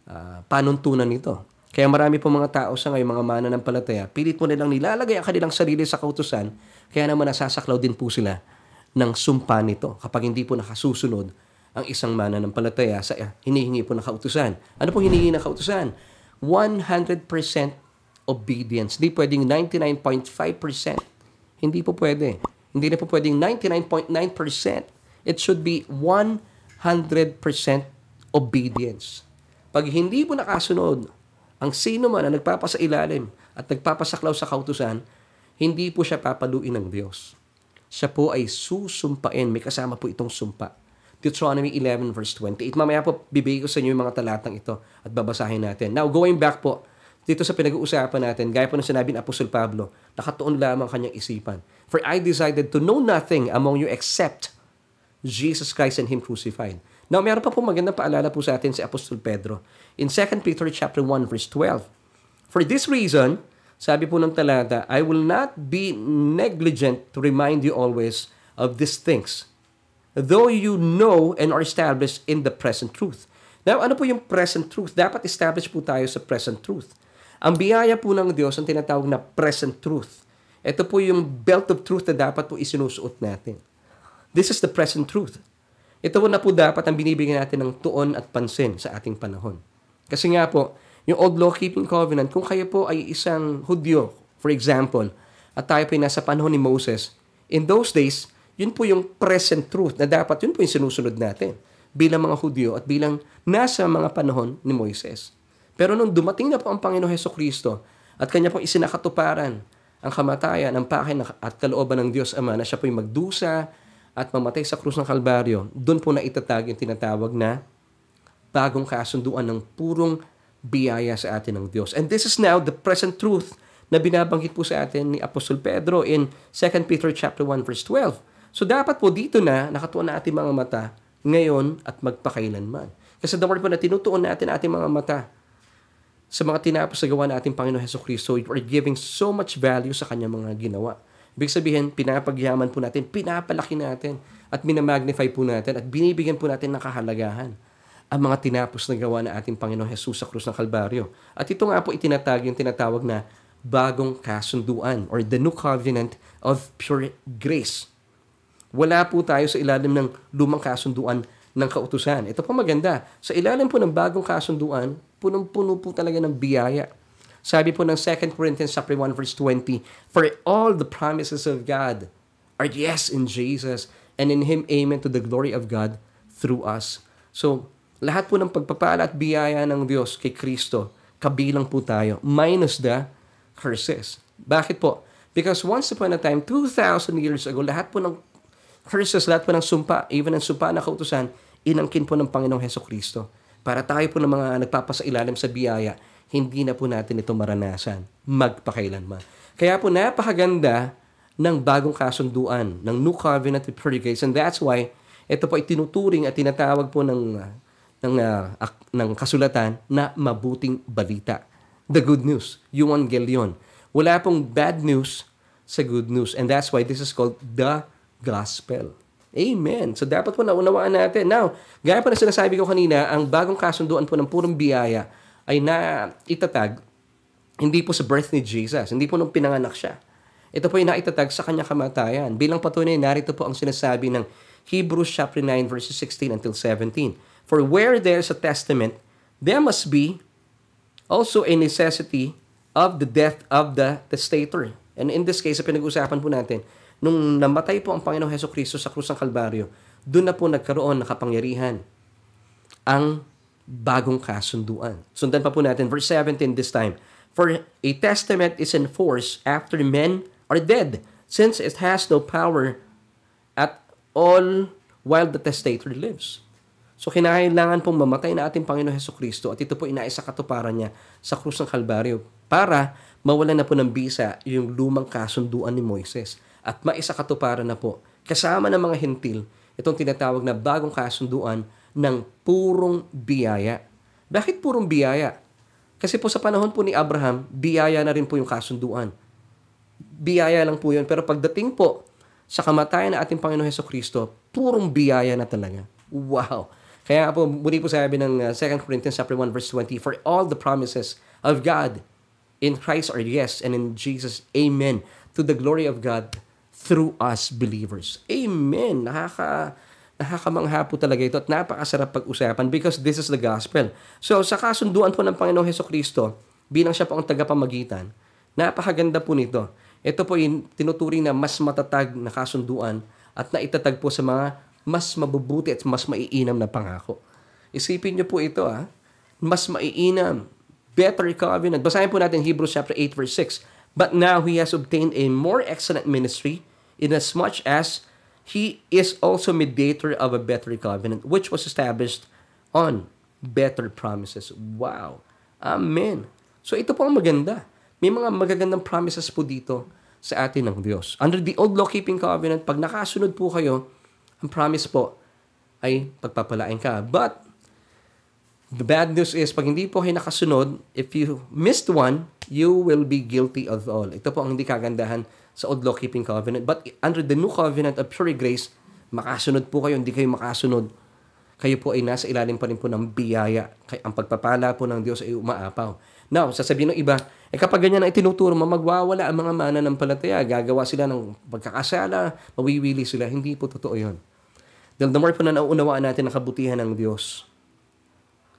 uh, panuntunan nito. Kaya marami po mga tao sa ngayon, mga mana ng palataya, pilit mo nilang nilalagay ang kanilang sarili sa kautusan kaya naman nasasaklaw din po sila ng sumpa nito kapag hindi po nakasusunod ang isang mana ng palataya sa eh, hinihingi po ng kautusan. Ano po hinihingi ng kautusan? 100% obedience. Hindi pwedeng 99.5%. Hindi po pwede. Hindi na po pwedeng 99.9%. It should be 100% obedience. Pag hindi po nakasunod ang sino man na nagpapasailalim at nagpapasaklaw sa kautusan, hindi po siya papaluin ng Diyos. Siya po ay susumpain. May kasama po itong sumpa. Deuteronomy 11 verse 28. Mamaya po, bibigay ko sa inyo yung mga talatang ito at babasahin natin. Now, going back po, dito sa pinag-uusapan natin, gaya po ng sinabi ni Apostol Pablo, nakatuon lamang kanyang isipan. For I decided to know nothing among you except Jesus Christ and Him crucified. Now, mayroon pa po magandang paalala po sa atin si Apostol Pedro. In 2 Peter chapter 1 verse 12, For this reason, sabi po ng talata, I will not be negligent to remind you always of these things, though you know and are established in the present truth. Now, ano po yung present truth? Dapat established po tayo sa present truth. Ang biyaya po ng Diyos ang tinatawag na present truth. Ito po yung belt of truth na dapat po isinusuot natin. This is the present truth. Ito po na po dapat ang binibigyan natin ng tuon at pansin sa ating panahon. Kasi nga po, yung Old Law-Keeping Covenant, kung kayo po ay isang Hudyo, for example, at tayo po ay nasa panahon ni Moses, in those days, yun po yung present truth na dapat yun po yung sinusunod natin bilang mga Hudyo at bilang nasa mga panahon ni Moises. Pero nung dumating na po ang Panginoon Heso Kristo at kanya pong isinakatuparan ang kamatayan, ang pakin at kalooban ng Diyos Ama na siya po'y magdusa at mamatay sa krus ng Kalbaryo, doon po na itatag yung tinatawag na bagong kasunduan ng purong biyaya sa atin ng Diyos. And this is now the present truth na binabanggit po sa atin ni Apostol Pedro in 2 Peter chapter 1 verse 12. So dapat po dito na nakatuon na ating mga mata ngayon at magpakailanman. Kasi the word po na tinutuon natin ating mga mata sa mga tinapos na gawa na ating Panginoon Heso Kristo, you are giving so much value sa kanyang mga ginawa. Ibig sabihin, pinapagyaman po natin, pinapalaki natin, at minamagnify po natin, at binibigyan po natin ng kahalagahan ang mga tinapos na gawa ng ating Panginoong Jesus sa krus ng Kalbaryo. At ito nga po itinatag yung tinatawag na bagong kasunduan or the new covenant of pure grace. Wala po tayo sa ilalim ng lumang kasunduan ng kautusan. Ito po maganda. Sa ilalim po ng bagong kasunduan, punong-puno po talaga ng biyaya. Sabi po ng 2 Corinthians 1 verse 20, For all the promises of God are yes in Jesus, and in Him amen to the glory of God through us. So, lahat po ng pagpapala at biyaya ng Diyos kay Kristo, kabilang po tayo, minus the curses. Bakit po? Because once upon a time, 2,000 years ago, lahat po ng curses, lahat po ng sumpa, even ang sumpa na kautusan, inangkin po ng Panginoong Heso Kristo. Para tayo po ng mga nagpapasailalim sa biyaya, hindi na po natin ito maranasan magpakailanman. Kaya po napakaganda ng bagong kasunduan, ng New Covenant with Purity And that's why ito po ay tinuturing at tinatawag po ng ng, uh, ak- ng kasulatan na mabuting balita. The good news, Evangelion. Wala pong bad news sa good news. And that's why this is called the gospel. Amen. So dapat po naunawaan natin. Now, gaya pa na sinasabi ko kanina, ang bagong kasunduan po ng purong biyaya ay na itatag hindi po sa birth ni Jesus, hindi po nung pinanganak siya. Ito po ay naitatag sa kanyang kamatayan. Bilang patunay, narito po ang sinasabi ng Hebrews chapter 9 verses 16 until 17. For where there is a testament, there must be also a necessity of the death of the testator. And in this case, pinag-usapan po natin, nung namatay po ang Panginoong Heso Kristo sa krus ng Kalbaryo, doon na po nagkaroon ng kapangyarihan ang bagong kasunduan. Sundan pa po natin, verse 17 this time. For a testament is in force after men are dead, since it has no power at all while the testator lives. So kinakailangan pong mamatay na ating Panginoon Heso Kristo at ito po inaisa katuparan niya sa krus ng Kalbaryo para mawala na po ng bisa yung lumang kasunduan ni Moises at maisa katuparan na po kasama ng mga hentil itong tinatawag na bagong kasunduan ng purong biyaya. Bakit purong biyaya? Kasi po sa panahon po ni Abraham, biyaya na rin po yung kasunduan. Biyaya lang po yun. Pero pagdating po sa kamatayan na ating Panginoon Heso Kristo, purong biyaya na talaga. Wow! Kaya po, muli po sabi ng 2 uh, Corinthians 1 verse 20, For all the promises of God in Christ are yes, and in Jesus, Amen, to the glory of God through us believers. Amen! Nakaka, nakakamangha po talaga ito at napakasarap pag-usapan because this is the gospel. So, sa kasunduan po ng Panginoong Heso Kristo, bilang siya po ang tagapamagitan, napakaganda po nito. Ito po yung tinuturing na mas matatag na kasunduan at naitatag po sa mga mas mabubuti at mas maiinam na pangako. Isipin niyo po ito ah. Mas maiinam. Better covenant. Basahin po natin Hebrews chapter 8 verse 6. But now he has obtained a more excellent ministry inasmuch as he is also mediator of a better covenant which was established on better promises. Wow. Amen. So ito po ang maganda. May mga magagandang promises po dito sa atin ng Diyos. Under the old law-keeping covenant, pag nakasunod po kayo ang promise po ay pagpapalain ka. But, the bad news is, pag hindi po kayo nakasunod, if you missed one, you will be guilty of all. Ito po ang hindi kagandahan sa Old Law Keeping Covenant. But under the New Covenant of Pure Grace, makasunod po kayo, hindi kayo makasunod. Kayo po ay nasa ilalim pa rin po ng biyaya. Ang pagpapala po ng Diyos ay umaapaw. Now, sasabihin ng iba, eh kapag ganyan ang itinuturo magwawala ang mga mana ng palataya. Gagawa sila ng pagkakasala, mawiwili sila. Hindi po totoo yon. Dahil the more po na nauunawaan natin ang kabutihan ng Diyos,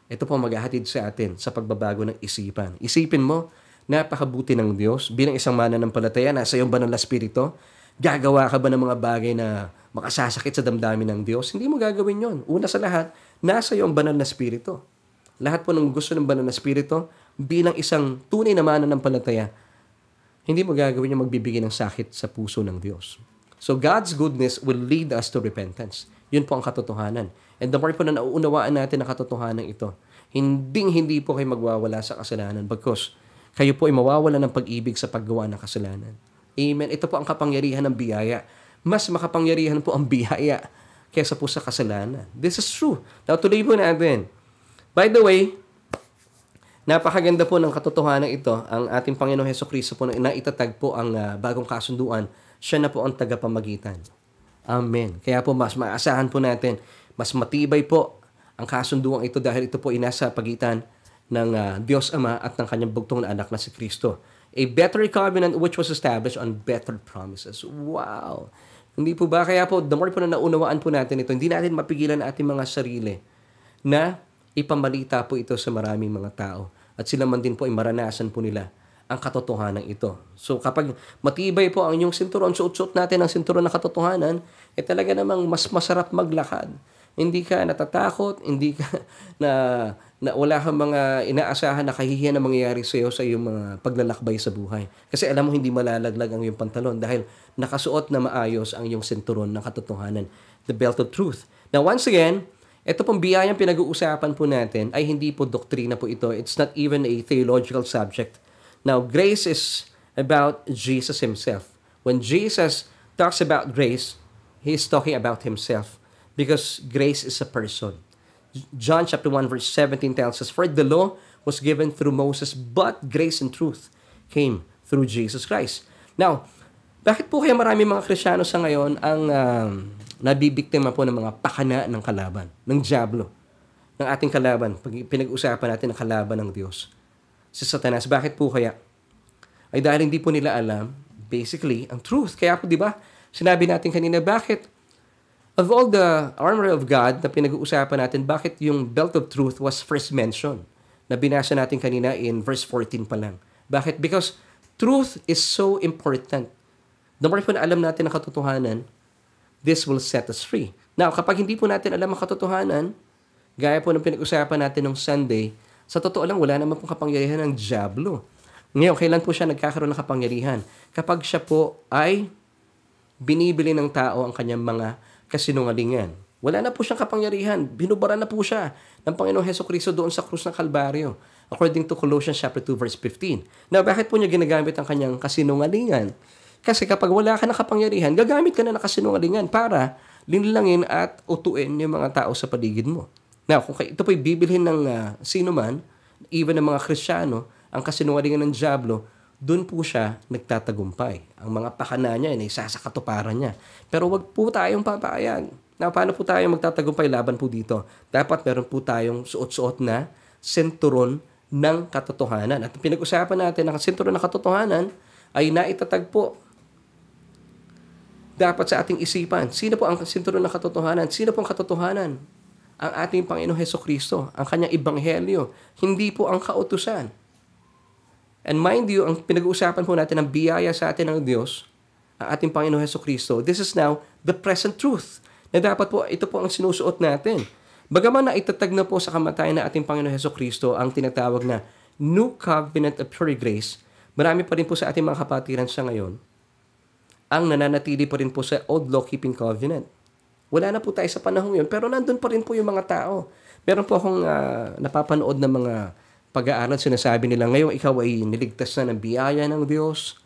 ito po maghahatid sa atin sa pagbabago ng isipan. Isipin mo, napakabuti ng Diyos bilang isang mana ng palataya, nasa iyong banal na spirito, gagawa ka ba ng mga bagay na makasasakit sa damdamin ng Diyos? Hindi mo gagawin yon. Una sa lahat, nasa iyong banal na spirito. Lahat po ng gusto ng banal na spirito, bilang isang tunay na mananampalataya, hindi mo gagawin yung magbibigay ng sakit sa puso ng Diyos. So God's goodness will lead us to repentance. Yun po ang katotohanan. And the more po na nauunawaan natin ang katotohanan ito, hindi hindi po kayo magwawala sa kasalanan because kayo po ay mawawala ng pag-ibig sa paggawa ng kasalanan. Amen. Ito po ang kapangyarihan ng biyaya. Mas makapangyarihan po ang biyaya kaysa po sa kasalanan. This is true. Now, tuloy po natin. By the way, Napakaganda po ng katotohanan ito. Ang ating Panginoong Heso Kristo po na itatag po ang uh, bagong kasunduan. Siya na po ang tagapamagitan. Amen. Kaya po mas maasahan po natin, mas matibay po ang kasunduan ito dahil ito po inasa pagitan ng uh, Diyos Ama at ng kanyang bugtong na anak na si Kristo. A better covenant which was established on better promises. Wow! Hindi po ba? Kaya po, the more po na naunawaan po natin ito, hindi natin mapigilan ating mga sarili na ipamalita po ito sa maraming mga tao at sila man din po ay maranasan po nila ang katotohanan ito. So kapag matibay po ang inyong sinturon, suot-suot natin ang sinturon ng katotohanan, eh talaga namang mas masarap maglakad. Hindi ka natatakot, hindi ka <laughs> na, na wala kang mga inaasahan na kahihiyan na mangyayari sa iyo sa iyong mga paglalakbay sa buhay. Kasi alam mo hindi malalaglag ang iyong pantalon dahil nakasuot na maayos ang iyong sinturon ng katotohanan, the belt of truth. Now once again, ito pong biyayang pinag-uusapan po natin ay hindi po doktrina po ito. It's not even a theological subject. Now, grace is about Jesus himself. When Jesus talks about grace, He's talking about himself because grace is a person. John chapter 1 verse 17 tells us, For the law was given through Moses, but grace and truth came through Jesus Christ. Now, bakit po kaya marami mga Krisyano sa ngayon ang um, nabibiktima po ng mga pakana ng kalaban, ng Diablo, ng ating kalaban. Pag pinag-usapan natin ang kalaban ng Diyos si Satanas. Bakit po kaya? Ay dahil hindi po nila alam, basically, ang truth. Kaya po, di ba, sinabi natin kanina, bakit of all the armor of God na pinag-uusapan natin, bakit yung belt of truth was first mentioned? Na binasa natin kanina in verse 14 pa lang. Bakit? Because truth is so important. The more po na alam natin ang katotohanan, this will set us free. Now, kapag hindi po natin alam ang katotohanan, gaya po ng pinag-usapan natin nung Sunday, sa totoo lang, wala naman pong kapangyarihan ng Diablo. Ngayon, kailan po siya nagkakaroon ng kapangyarihan? Kapag siya po ay binibili ng tao ang kanyang mga kasinungalingan. Wala na po siyang kapangyarihan. Binubara na po siya ng Panginoong Heso Kristo doon sa krus ng Kalbaryo. According to Colossians chapter 2 verse 15. Now, bakit po niya ginagamit ang kanyang kasinungalingan? Kasi kapag wala ka ng kapangyarihan, gagamit ka na ng kasinungalingan para linlangin at utuin yung mga tao sa paligid mo. Now, kung ito po'y bibilhin ng uh, sino man, even ng mga Krisyano, ang kasinungalingan ng Diablo, doon po siya nagtatagumpay. Ang mga pakana niya, ay eh, naisasakatuparan niya. Pero wag po tayong papayag. Na paano po tayo magtatagumpay laban po dito? Dapat meron po tayong suot-suot na senturon ng katotohanan. At pinag-usapan natin, ang senturon ng katotohanan ay naitatag po dapat sa ating isipan. Sino po ang sinturon ng katotohanan? Sino po ang katotohanan? Ang ating Panginoong Heso Kristo, ang kanyang ibanghelyo, hindi po ang kautusan. And mind you, ang pinag-uusapan po natin ng biyaya sa atin ng Diyos, ang ating Panginoong Heso Kristo, this is now the present truth na dapat po ito po ang sinusuot natin. Bagaman na itatag na po sa kamatayan na ating Panginoong Heso Kristo ang tinatawag na New Covenant of Pure Grace, marami pa rin po sa ating mga kapatiran sa ngayon ang nananatili pa rin po sa Old Law Keeping Covenant. Wala na po tayo sa panahon yun, pero nandun pa rin po yung mga tao. Meron po akong uh, napapanood ng mga pag-aaral, sinasabi nila, ngayon ikaw ay niligtas na ng biyaya ng Diyos,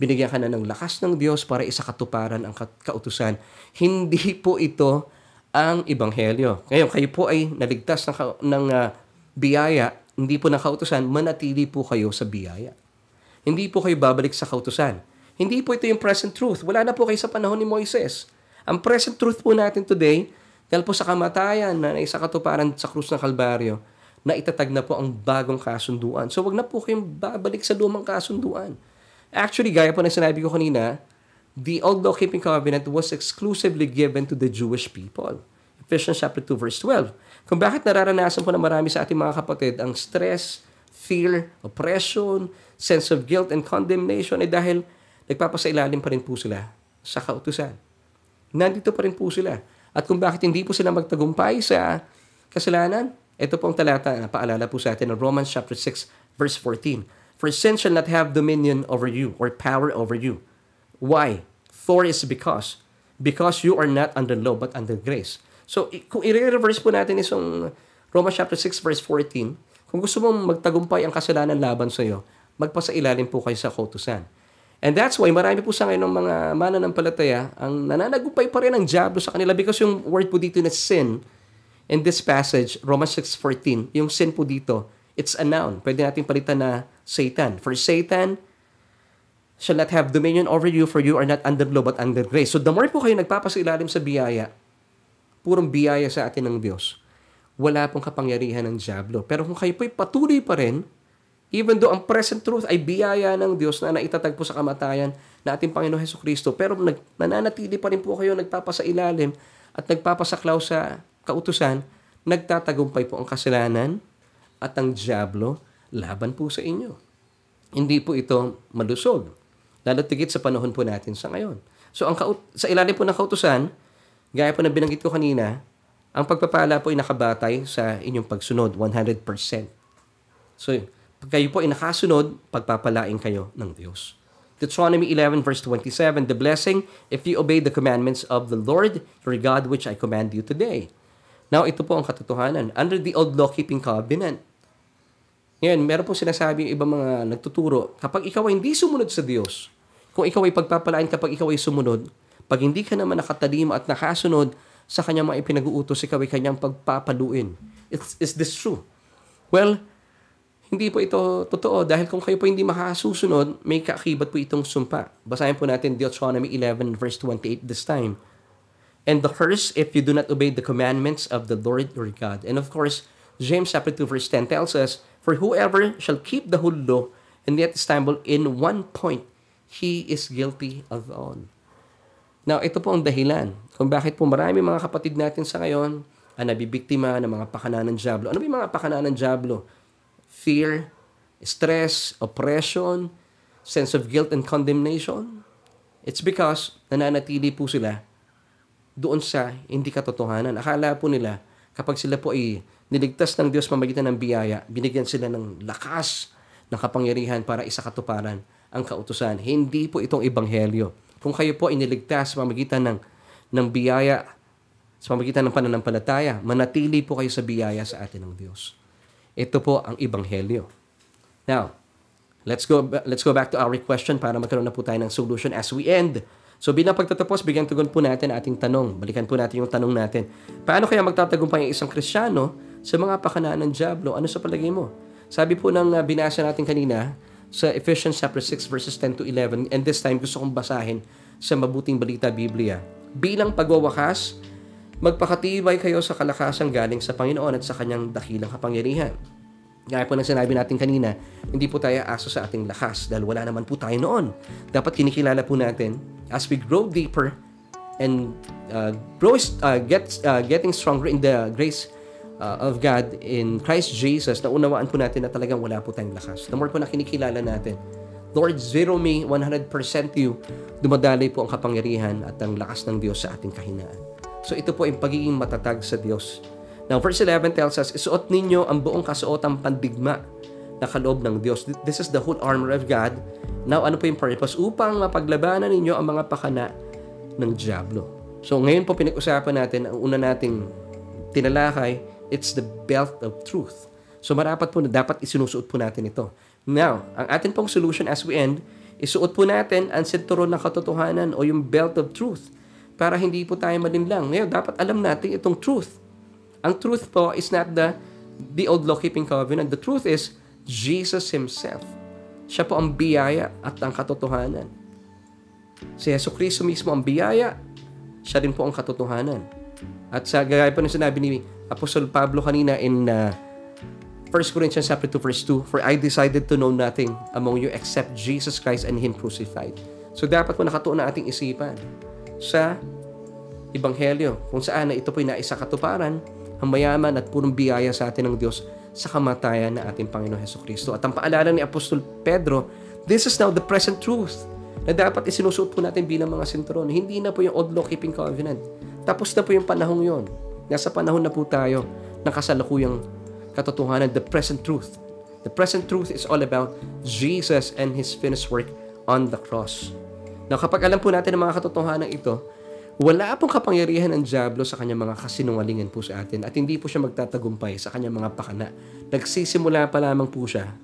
binigyan ka na ng lakas ng Diyos para isakatuparan ang kautusan. Hindi po ito ang Ibanghelyo. Ngayon, kayo po ay naligtas ng, ng uh, biyaya, hindi po ng kautusan, manatili po kayo sa biyaya. Hindi po kayo babalik sa kautusan hindi po ito yung present truth. Wala na po kayo sa panahon ni Moises. Ang present truth po natin today, dahil po sa kamatayan na isa katuparan sa krus ng Kalbaryo, na itatag na po ang bagong kasunduan. So wag na po kayong babalik sa lumang kasunduan. Actually, gaya po na sinabi ko kanina, the Old Law-Keeping Covenant was exclusively given to the Jewish people. Ephesians chapter 2 verse 12. Kung bakit nararanasan po na marami sa ating mga kapatid ang stress, fear, oppression, sense of guilt and condemnation ay dahil nagpapasailalim pa rin po sila sa kautusan. Nandito pa rin po sila. At kung bakit hindi po sila magtagumpay sa kasalanan, ito po ang talata na paalala po sa atin ng Romans chapter 6 verse 14. For sin shall not have dominion over you or power over you. Why? For is because. Because you are not under law but under grace. So kung i-reverse po natin isang Romans chapter 6 verse 14, kung gusto mong magtagumpay ang kasalanan laban sa iyo, magpasailalim po kayo sa kautusan. And that's why marami po sa ngayon ng mga mananampalataya ang nananagupay pa rin ang Diablo sa kanila because yung word po dito na sin in this passage, Romans 6.14, yung sin po dito, it's a noun. Pwede natin palitan na Satan. For Satan shall not have dominion over you for you are not under law but under grace. So the more po kayo nagpapasilalim sa biyaya, purong biyaya sa atin ng Diyos, wala pong kapangyarihan ng Diablo. Pero kung kayo po'y patuloy pa rin Even though ang present truth ay biyaya ng Diyos na naitatagpo sa kamatayan na ating Panginoon Heso Kristo, pero nag, nananatili pa rin po kayo ilalim at nagpapasaklaw sa kautusan, nagtatagumpay po ang kasalanan at ang Diablo laban po sa inyo. Hindi po ito malusog, lalo tigit sa panahon po natin sa ngayon. So ang kaut- sa ilalim po ng kautusan, gaya po na binanggit ko kanina, ang pagpapala po ay nakabatay sa inyong pagsunod, 100%. So, pag kayo po ay nakasunod, pagpapalain kayo ng Diyos. Deuteronomy 11 verse 27, The blessing if you obey the commandments of the Lord your God which I command you today. Now, ito po ang katotohanan. Under the old law-keeping covenant, ngayon, meron po sinasabi yung ibang mga nagtuturo, kapag ikaw ay hindi sumunod sa Diyos, kung ikaw ay pagpapalain kapag ikaw ay sumunod, pag hindi ka naman nakatalim at nakasunod sa kanyang mga ipinag-uutos, ikaw ay kanyang pagpapaluin. It's, is this true? Well, hindi po ito totoo dahil kung kayo po hindi makasusunod, may kaakibat po itong sumpa. Basahin po natin Deuteronomy 11 verse 28 this time. And the curse if you do not obey the commandments of the Lord your God. And of course, James chapter 2 verse 10 tells us, For whoever shall keep the whole law and yet stumble in one point, he is guilty of all. Now, ito po ang dahilan kung bakit po marami mga kapatid natin sa ngayon ang nabibiktima ng mga pakana ng Diablo. Ano ba yung mga pakana ng Diablo? fear, stress, oppression, sense of guilt and condemnation? It's because nananatili po sila doon sa hindi katotohanan. Akala po nila kapag sila po ay niligtas ng Diyos mamagitan ng biyaya, binigyan sila ng lakas ng kapangyarihan para isakatuparan ang kautusan. Hindi po itong ebanghelyo. Kung kayo po ay iniligtas sa pamagitan ng, ng biyaya, sa pamagitan ng pananampalataya, manatili po kayo sa biyaya sa atin ng Diyos. Ito po ang ebanghelyo. Now, let's go let's go back to our question para magkaroon na po tayo ng solution as we end. So bilang pagtatapos, bigyan tugon po natin ating tanong. Balikan po natin yung tanong natin. Paano kaya magtatagumpay ang isang Kristiyano sa mga pakanaan ng Diablo? Ano sa palagay mo? Sabi po ng ah, binasa natin kanina sa Ephesians chapter 6 verses 10 to 11 and this time gusto kong basahin sa mabuting balita Biblia. Bilang pagwawakas, Magpakatibay kayo sa kalakasang galing sa Panginoon at sa kanyang dakilang kapangyarihan. Gaya po ng sinabi natin kanina, hindi po tayo aso sa ating lakas dahil wala naman po tayo noon. Dapat kinikilala po natin as we grow deeper and uh, grow, uh, get, uh, getting stronger in the grace uh, of God in Christ Jesus, naunawaan po natin na talagang wala po tayong lakas. The more po na kinikilala natin, Lord, zero me, 100% you, dumadali po ang kapangyarihan at ang lakas ng Diyos sa ating kahinaan. So ito po ang pagiging matatag sa Diyos. Now verse 11 tells us, Isuot ninyo ang buong kasuotang pandigma na kaloob ng Diyos. This is the whole armor of God. Now ano po yung purpose? Upang mapaglabanan ninyo ang mga pakana ng Diablo. So ngayon po pinag-usapan natin, ang una nating tinalakay, it's the belt of truth. So marapat po na dapat isinusuot po natin ito. Now, ang atin pong solution as we end, isuot po natin ang sinturon ng katotohanan o yung belt of truth para hindi po tayo malinlang. Ngayon, dapat alam natin itong truth. Ang truth po is not the, the old law-keeping covenant. The truth is Jesus Himself. Siya po ang biyaya at ang katotohanan. Si Yeso Kristo mismo ang biyaya, siya din po ang katotohanan. At sa gaya po ng sinabi ni Apostol Pablo kanina in uh, 1 Corinthians chapter 2 verse 2, For I decided to know nothing among you except Jesus Christ and Him crucified. So dapat po nakatuon na ating isipan sa Ebanghelyo kung saan na ito po'y naisa katuparan ang mayaman at punong biyaya sa atin ng Diyos sa kamatayan na ating Panginoon Heso Kristo. At ang paalala ni Apostol Pedro, this is now the present truth na dapat isinusuot po natin bilang mga sinturon. Hindi na po yung old law-keeping covenant. Tapos na po yung panahong yon. Nasa panahon na po tayo ng kasalukuyang katotohanan, the present truth. The present truth is all about Jesus and His finished work on the cross. Now, kapag alam po natin ang mga katotohanan ito, wala pong kapangyarihan ng Diablo sa kanyang mga kasinungalingan po sa atin at hindi po siya magtatagumpay sa kanyang mga pakana. Nagsisimula pa lamang po siya. <laughs>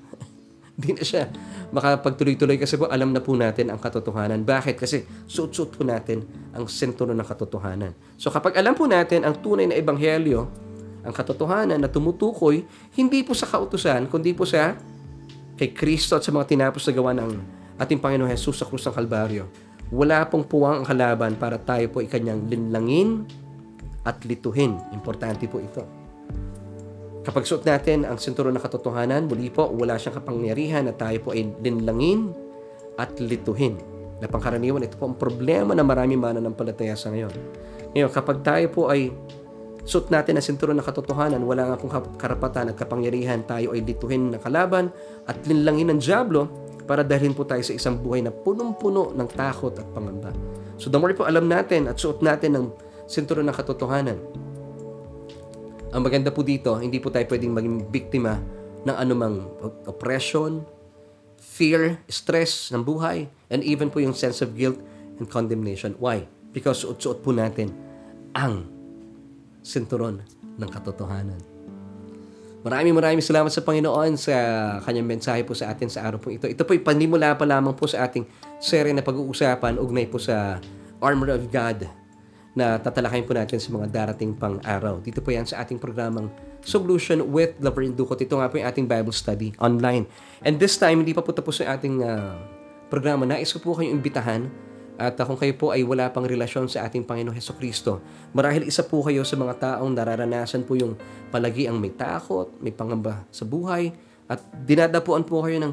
Hindi na siya makapagtuloy-tuloy kasi po alam na po natin ang katotohanan. Bakit? Kasi suot-suot po natin ang sentro ng katotohanan. So kapag alam po natin ang tunay na ebanghelyo, ang katotohanan na tumutukoy, hindi po sa kautusan, kundi po sa kay Kristo at sa mga tinapos na gawa ng ating Panginoon Hesus sa krus ng Kalbaryo. Wala pong puwang ang kalaban para tayo po ikanyang linlangin at lituhin. Importante po ito. Kapag suot natin ang sinturon ng katotohanan, muli po, wala siyang kapangyarihan na tayo po ay linlangin at lituhin. Na pangkaraniwan, ito po ang problema na marami palataya sa ngayon. Ngayon, kapag tayo po ay suot natin ang sinturon ng katotohanan, wala nga pong karapatan at kapangyarihan tayo ay lituhin ng kalaban at linlangin ng Diablo, para dahilin po tayo sa isang buhay na punong-puno ng takot at pangamba. So the more po alam natin at suot natin ng sinturo ng katotohanan. Ang maganda po dito, hindi po tayo pwedeng maging biktima ng anumang oppression, fear, stress ng buhay, and even po yung sense of guilt and condemnation. Why? Because suot-suot po natin ang sinturon ng katotohanan. Maraming maraming salamat sa Panginoon sa kanyang mensahe po sa atin sa araw po ito. Ito po panimula pa lamang po sa ating serye na pag-uusapan ugnay po sa Armor of God na tatalakayin po natin sa mga darating pang araw. Dito po yan sa ating programang Solution with Lover Ducot. Ito nga po yung ating Bible study online. And this time, hindi pa po tapos yung ating uh, programa. Nais ko po kayong imbitahan at uh, kung kayo po ay wala pang relasyon sa ating Panginoong Heso Kristo, marahil isa po kayo sa mga taong nararanasan po yung palagi ang may takot, may pangamba sa buhay, at dinadapuan po kayo ng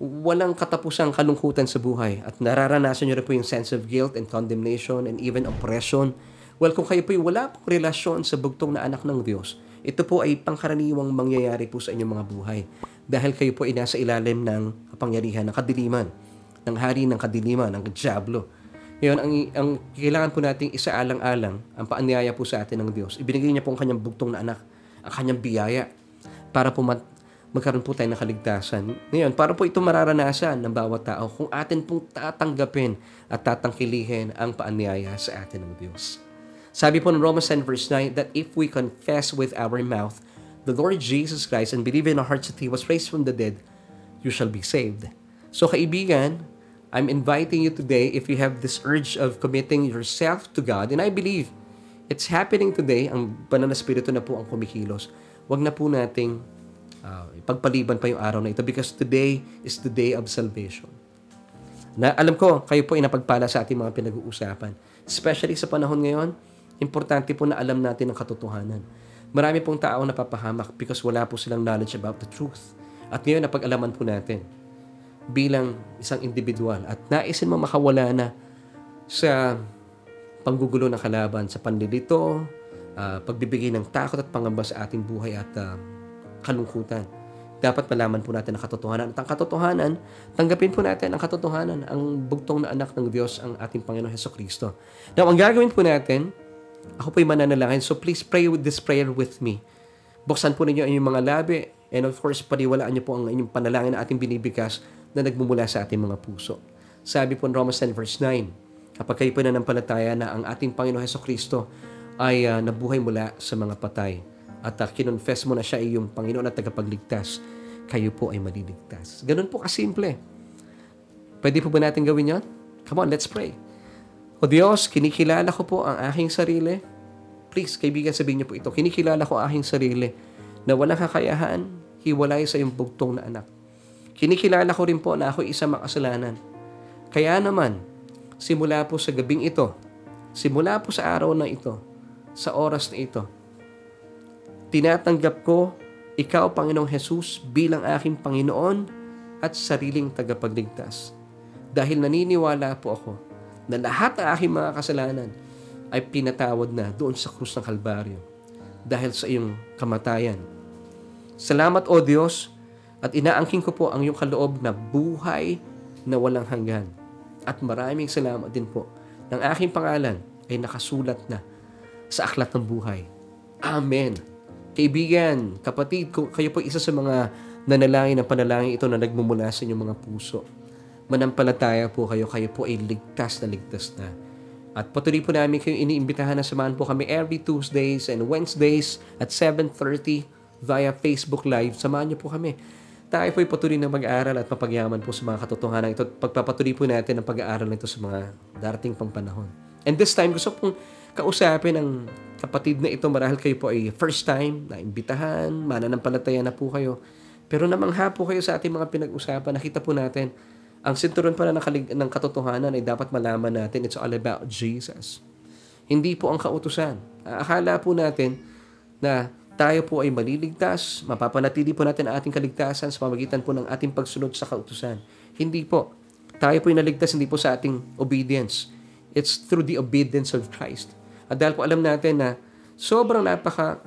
walang katapusang kalungkutan sa buhay at nararanasan nyo rin po yung sense of guilt and condemnation and even oppression. Well, kung kayo po'y wala pong relasyon sa bugtong na anak ng Diyos, ito po ay pangkaraniwang mangyayari po sa inyong mga buhay dahil kayo po ay nasa ilalim ng kapangyarihan ng kadiliman ng hari ng kadiliman, ng Diablo. Ngayon, ang, ang kailangan po nating isaalang-alang ang paanyaya po sa atin ng Diyos. Ibinigay niya po ang kanyang bugtong na anak, ang kanyang biyaya para po mat- magkaroon po tayo ng kaligtasan. Ngayon, para po ito mararanasan ng bawat tao kung atin pong tatanggapin at tatangkilihin ang paanyaya sa atin ng Diyos. Sabi po ng Romans 10 verse 9 that if we confess with our mouth the Lord Jesus Christ and believe in our hearts that He was raised from the dead, you shall be saved. So kaibigan, I'm inviting you today if you have this urge of committing yourself to God, and I believe it's happening today, ang banal na spirito na po ang kumikilos. Huwag na po nating uh, ah, pagpaliban pa yung araw na ito because today is the day of salvation. Na, alam ko, kayo po ay napagpala sa ating mga pinag-uusapan. Especially sa panahon ngayon, importante po na alam natin ang katotohanan. Marami pong tao na napapahamak because wala po silang knowledge about the truth. At ngayon, napag-alaman po natin bilang isang individual at naisin mo makawala na sa panggugulo ng kalaban, sa panlilito, uh, pagbibigay ng takot at pangamba sa ating buhay at uh, kalungkutan. Dapat malaman po natin ang katotohanan. At ang katotohanan, tanggapin po natin ang katotohanan, ang bugtong na anak ng Diyos, ang ating Panginoon Heso Kristo. Now, ang gagawin po natin, ako po'y mananalangin, so please pray with this prayer with me. Buksan po ninyo ang inyong mga labi, and of course, paniwalaan niyo po ang inyong panalangin na ating binibigkas na nagmumula sa ating mga puso. Sabi po ng Romans 10 verse 9, kapag kayo pananampalataya na ang ating Panginoon Heso Kristo ay uh, nabuhay mula sa mga patay at uh, kinonfess mo na siya ay iyong Panginoon at tagapagligtas, kayo po ay maliligtas. Ganun po kasimple. Pwede po ba natin gawin yon? Come on, let's pray. O Diyos, kinikilala ko po ang aking sarili. Please, kaibigan, sabihin niyo po ito. Kinikilala ko ang aking sarili na walang kakayahan, hiwalay sa iyong bugtong na anak. Kinikilala ko rin po na ako isang makasalanan. Kaya naman, simula po sa gabing ito, simula po sa araw na ito, sa oras na ito, tinatanggap ko ikaw, Panginoong Jesus, bilang aking Panginoon at sariling tagapagligtas. Dahil naniniwala po ako na lahat ng aking mga kasalanan ay pinatawad na doon sa krus ng Kalbaryo dahil sa iyong kamatayan. Salamat, O Diyos, at inaangking ko po ang iyong kaloob na buhay na walang hanggan. At maraming salamat din po ng aking pangalan ay nakasulat na sa Aklat ng Buhay. Amen. Kaibigan, kapatid, kayo po isa sa mga nanalangin ng panalangin ito na nagmumula sa inyong mga puso. Manampalataya po kayo, kayo po ay ligtas na ligtas na. At patuloy po namin kayong iniimbitahan na samahan po kami every Tuesdays and Wednesdays at 7.30 via Facebook Live. Samahan niyo po kami tayo po patuloy na mag-aaral at mapagyaman po sa mga katotohanan ito at pagpapatuloy po natin ang pag-aaral nito sa mga darating pang panahon. And this time, gusto pong kausapin ang kapatid na ito marahil kayo po ay first time, na naimbitahan, mananampalataya na po kayo. Pero namangha po kayo sa ating mga pinag-usapan, nakita po natin, ang sinturon pala ng, kalig- ng katotohanan ay dapat malaman natin, it's all about Jesus. Hindi po ang kautusan. Akala po natin na tayo po ay maliligtas, mapapanatili po natin ang ating kaligtasan sa pamagitan po ng ating pagsunod sa kautusan. Hindi po. Tayo po ay naligtas hindi po sa ating obedience. It's through the obedience of Christ. At dahil po alam natin na sobrang napaka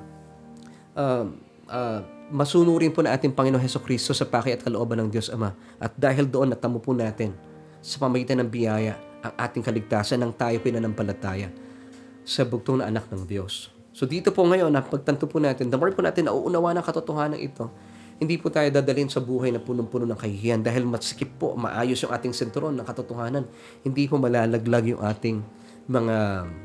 uh, um, uh, ah, masunurin po na ating Panginoon Heso Kristo sa paki at kalooban ng Diyos Ama. At dahil doon natamo po natin sa pamagitan ng biyaya ang ating kaligtasan nang tayo nanampalataya sa bugtong na anak ng Diyos. So dito po ngayon, na pagtanto po natin, the more po natin nauunawa ng katotohanan ito, hindi po tayo dadalhin sa buhay na punong-puno ng kahihiyan dahil masikip po, maayos yung ating senturon ng katotohanan. Hindi po malalaglag yung ating mga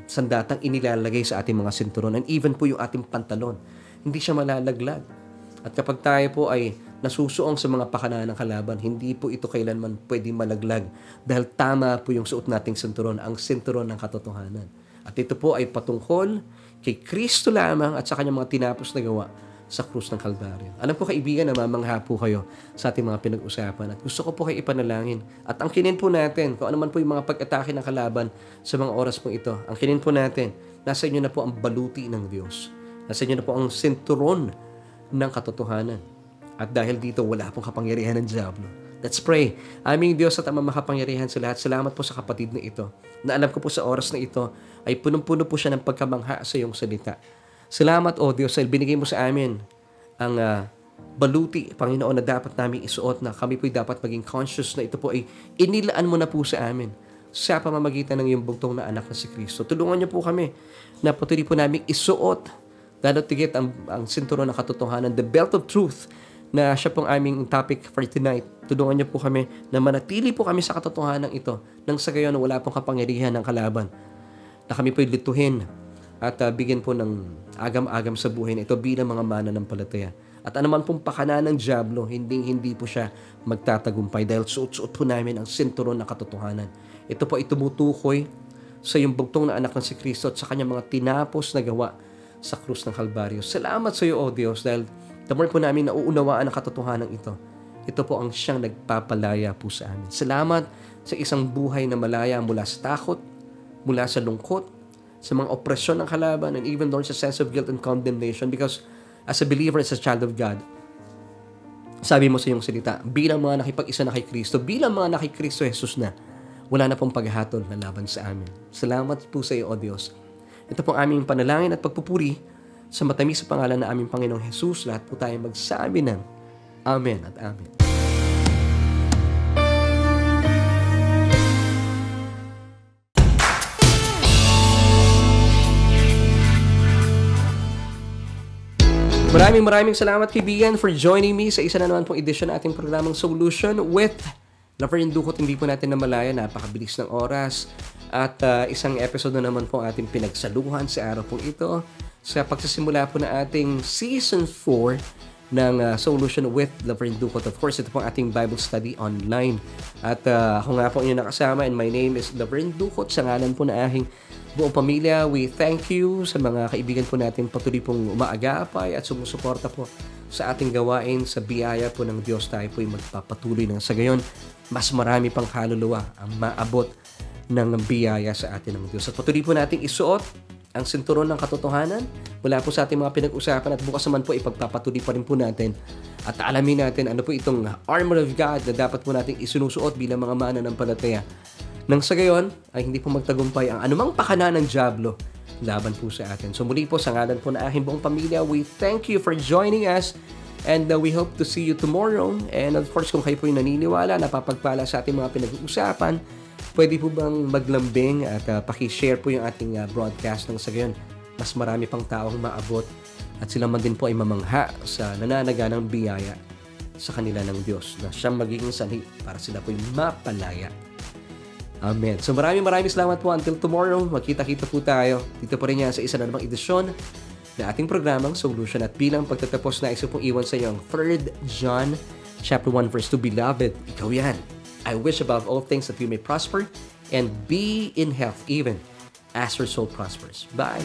sandatang inilalagay sa ating mga sinturon and even po yung ating pantalon. Hindi siya malalaglag. At kapag tayo po ay nasusuong sa mga pakana ng kalaban, hindi po ito kailanman pwedeng malaglag dahil tama po yung suot nating sinturon, ang sinturon ng katotohanan. At ito po ay patungkol kay Kristo lamang at sa kanyang mga tinapos na gawa sa krus ng Kalbaryo. Alam ko kaibigan na mamangha po kayo sa ating mga pinag-usapan at gusto ko po kayo ipanalangin. At ang kinin po natin kung ano man po yung mga pag-atake ng kalaban sa mga oras pong ito. ang kinin po natin, nasa inyo na po ang baluti ng Diyos. Nasa inyo na po ang sinturon ng katotohanan. At dahil dito, wala pong kapangyarihan ng Diablo Let's pray. Aming Diyos at Ama makapangyarihan sa lahat, salamat po sa kapatid na ito. Na alam ko po sa oras na ito ay punong-puno po siya ng pagkamangha sa iyong salita. Salamat o oh Diyos sa binigay mo sa amin ang uh, baluti, Panginoon, na dapat namin isuot na kami po'y dapat maging conscious na ito po ay inilaan mo na po sa amin sa pamamagitan ng iyong bugtong na anak na si Kristo. Tulungan niyo po kami na patuloy po namin isuot lalo tigit ang, ang sinturon ng katotohanan, the belt of truth na siya pong aming topic for tonight. Tulungan niyo po kami na manatili po kami sa katotohanan ito nang sa gayon wala pong kapangyarihan ng kalaban na kami po'y lituhin at uh, bigyan po ng agam-agam sa buhay na ito bilang mga mana ng palataya. At anuman pong pakana ng Diablo, hindi-hindi po siya magtatagumpay dahil suot-suot po namin ang sinturon ng katotohanan. Ito po ay tumutukoy sa yung bugtong na anak ng si Kristo at sa kanyang mga tinapos na gawa sa krus ng Kalbaryo. Salamat sa iyo, O Diyos, dahil the more po namin nauunawaan ang katotohanan ito, ito po ang siyang nagpapalaya po sa amin. Salamat sa isang buhay na malaya mula sa takot, mula sa lungkot, sa mga opresyon ng kalaban, and even doon sa sense of guilt and condemnation because as a believer, as a child of God, sabi mo sa iyong salita, bilang mga nakipag-isa na kay Kristo, bilang mga nakikristo Kristo Jesus na, wala na pong paghahatol na laban sa amin. Salamat po sa iyo, O Diyos. Ito po aming panalangin at pagpupuri sa matamis sa pangalan na aming Panginoong Jesus, lahat po tayo magsabi ng Amen at Amen. Maraming maraming salamat kaibigan for joining me sa isa na naman pong edition ng ating programang Solution with Laverne Ducot. Hindi po natin namalaya, napakabilis ng oras. At uh, isang episode na naman po ating pinagsaluhan sa araw po ito sa pagsisimula po ng ating Season 4 ng uh, Solution with Laverne Ducot. Of course, ito po ang ating Bible Study online. At uh, ako nga po ang inyong nakasama and my name is Laverne Ducot. Sa ngalan po na aking buong pamilya, we thank you sa mga kaibigan po natin patuloy pong umaagapay at sumusuporta po sa ating gawain sa biyaya po ng Diyos tayo po ay magpapatuloy ng sa gayon. Mas marami pang kaluluwa ang maabot ng biyaya sa atin ng Diyos. At patuloy po nating isuot ang sinturon ng katotohanan mula po sa ating mga pinag-usapan at bukas naman po ipagpapatuloy pa rin po natin at alamin natin ano po itong armor of God na dapat po nating isinusuot bilang mga mana ng palataya. Nang sa gayon ay hindi po magtagumpay ang anumang pakana ng Diablo laban po sa atin. So muli po sa ngalan po na aking buong pamilya, we thank you for joining us and uh, we hope to see you tomorrow. And of course, kung kayo po yung naniniwala, napapagpala sa ating mga pinag-uusapan, Pwede po bang maglambing at uh, pakishare po yung ating uh, broadcast nang sa gayon? Mas marami pang taong maabot at sila man din po ay mamangha sa nananaga ng biyaya sa kanila ng Diyos na siyang magiging sanhi para sila po'y mapalaya. Amen. So maraming maraming salamat po until tomorrow. Magkita-kita po tayo dito po rin yan sa isa na namang edisyon na ating programang Solution at bilang pagtatapos na isa pong iwan sa iyo ang 3 John chapter 1 verse 2 Beloved, ikaw yan I wish above all things that you may prosper and be in health even as your soul prospers. Bye.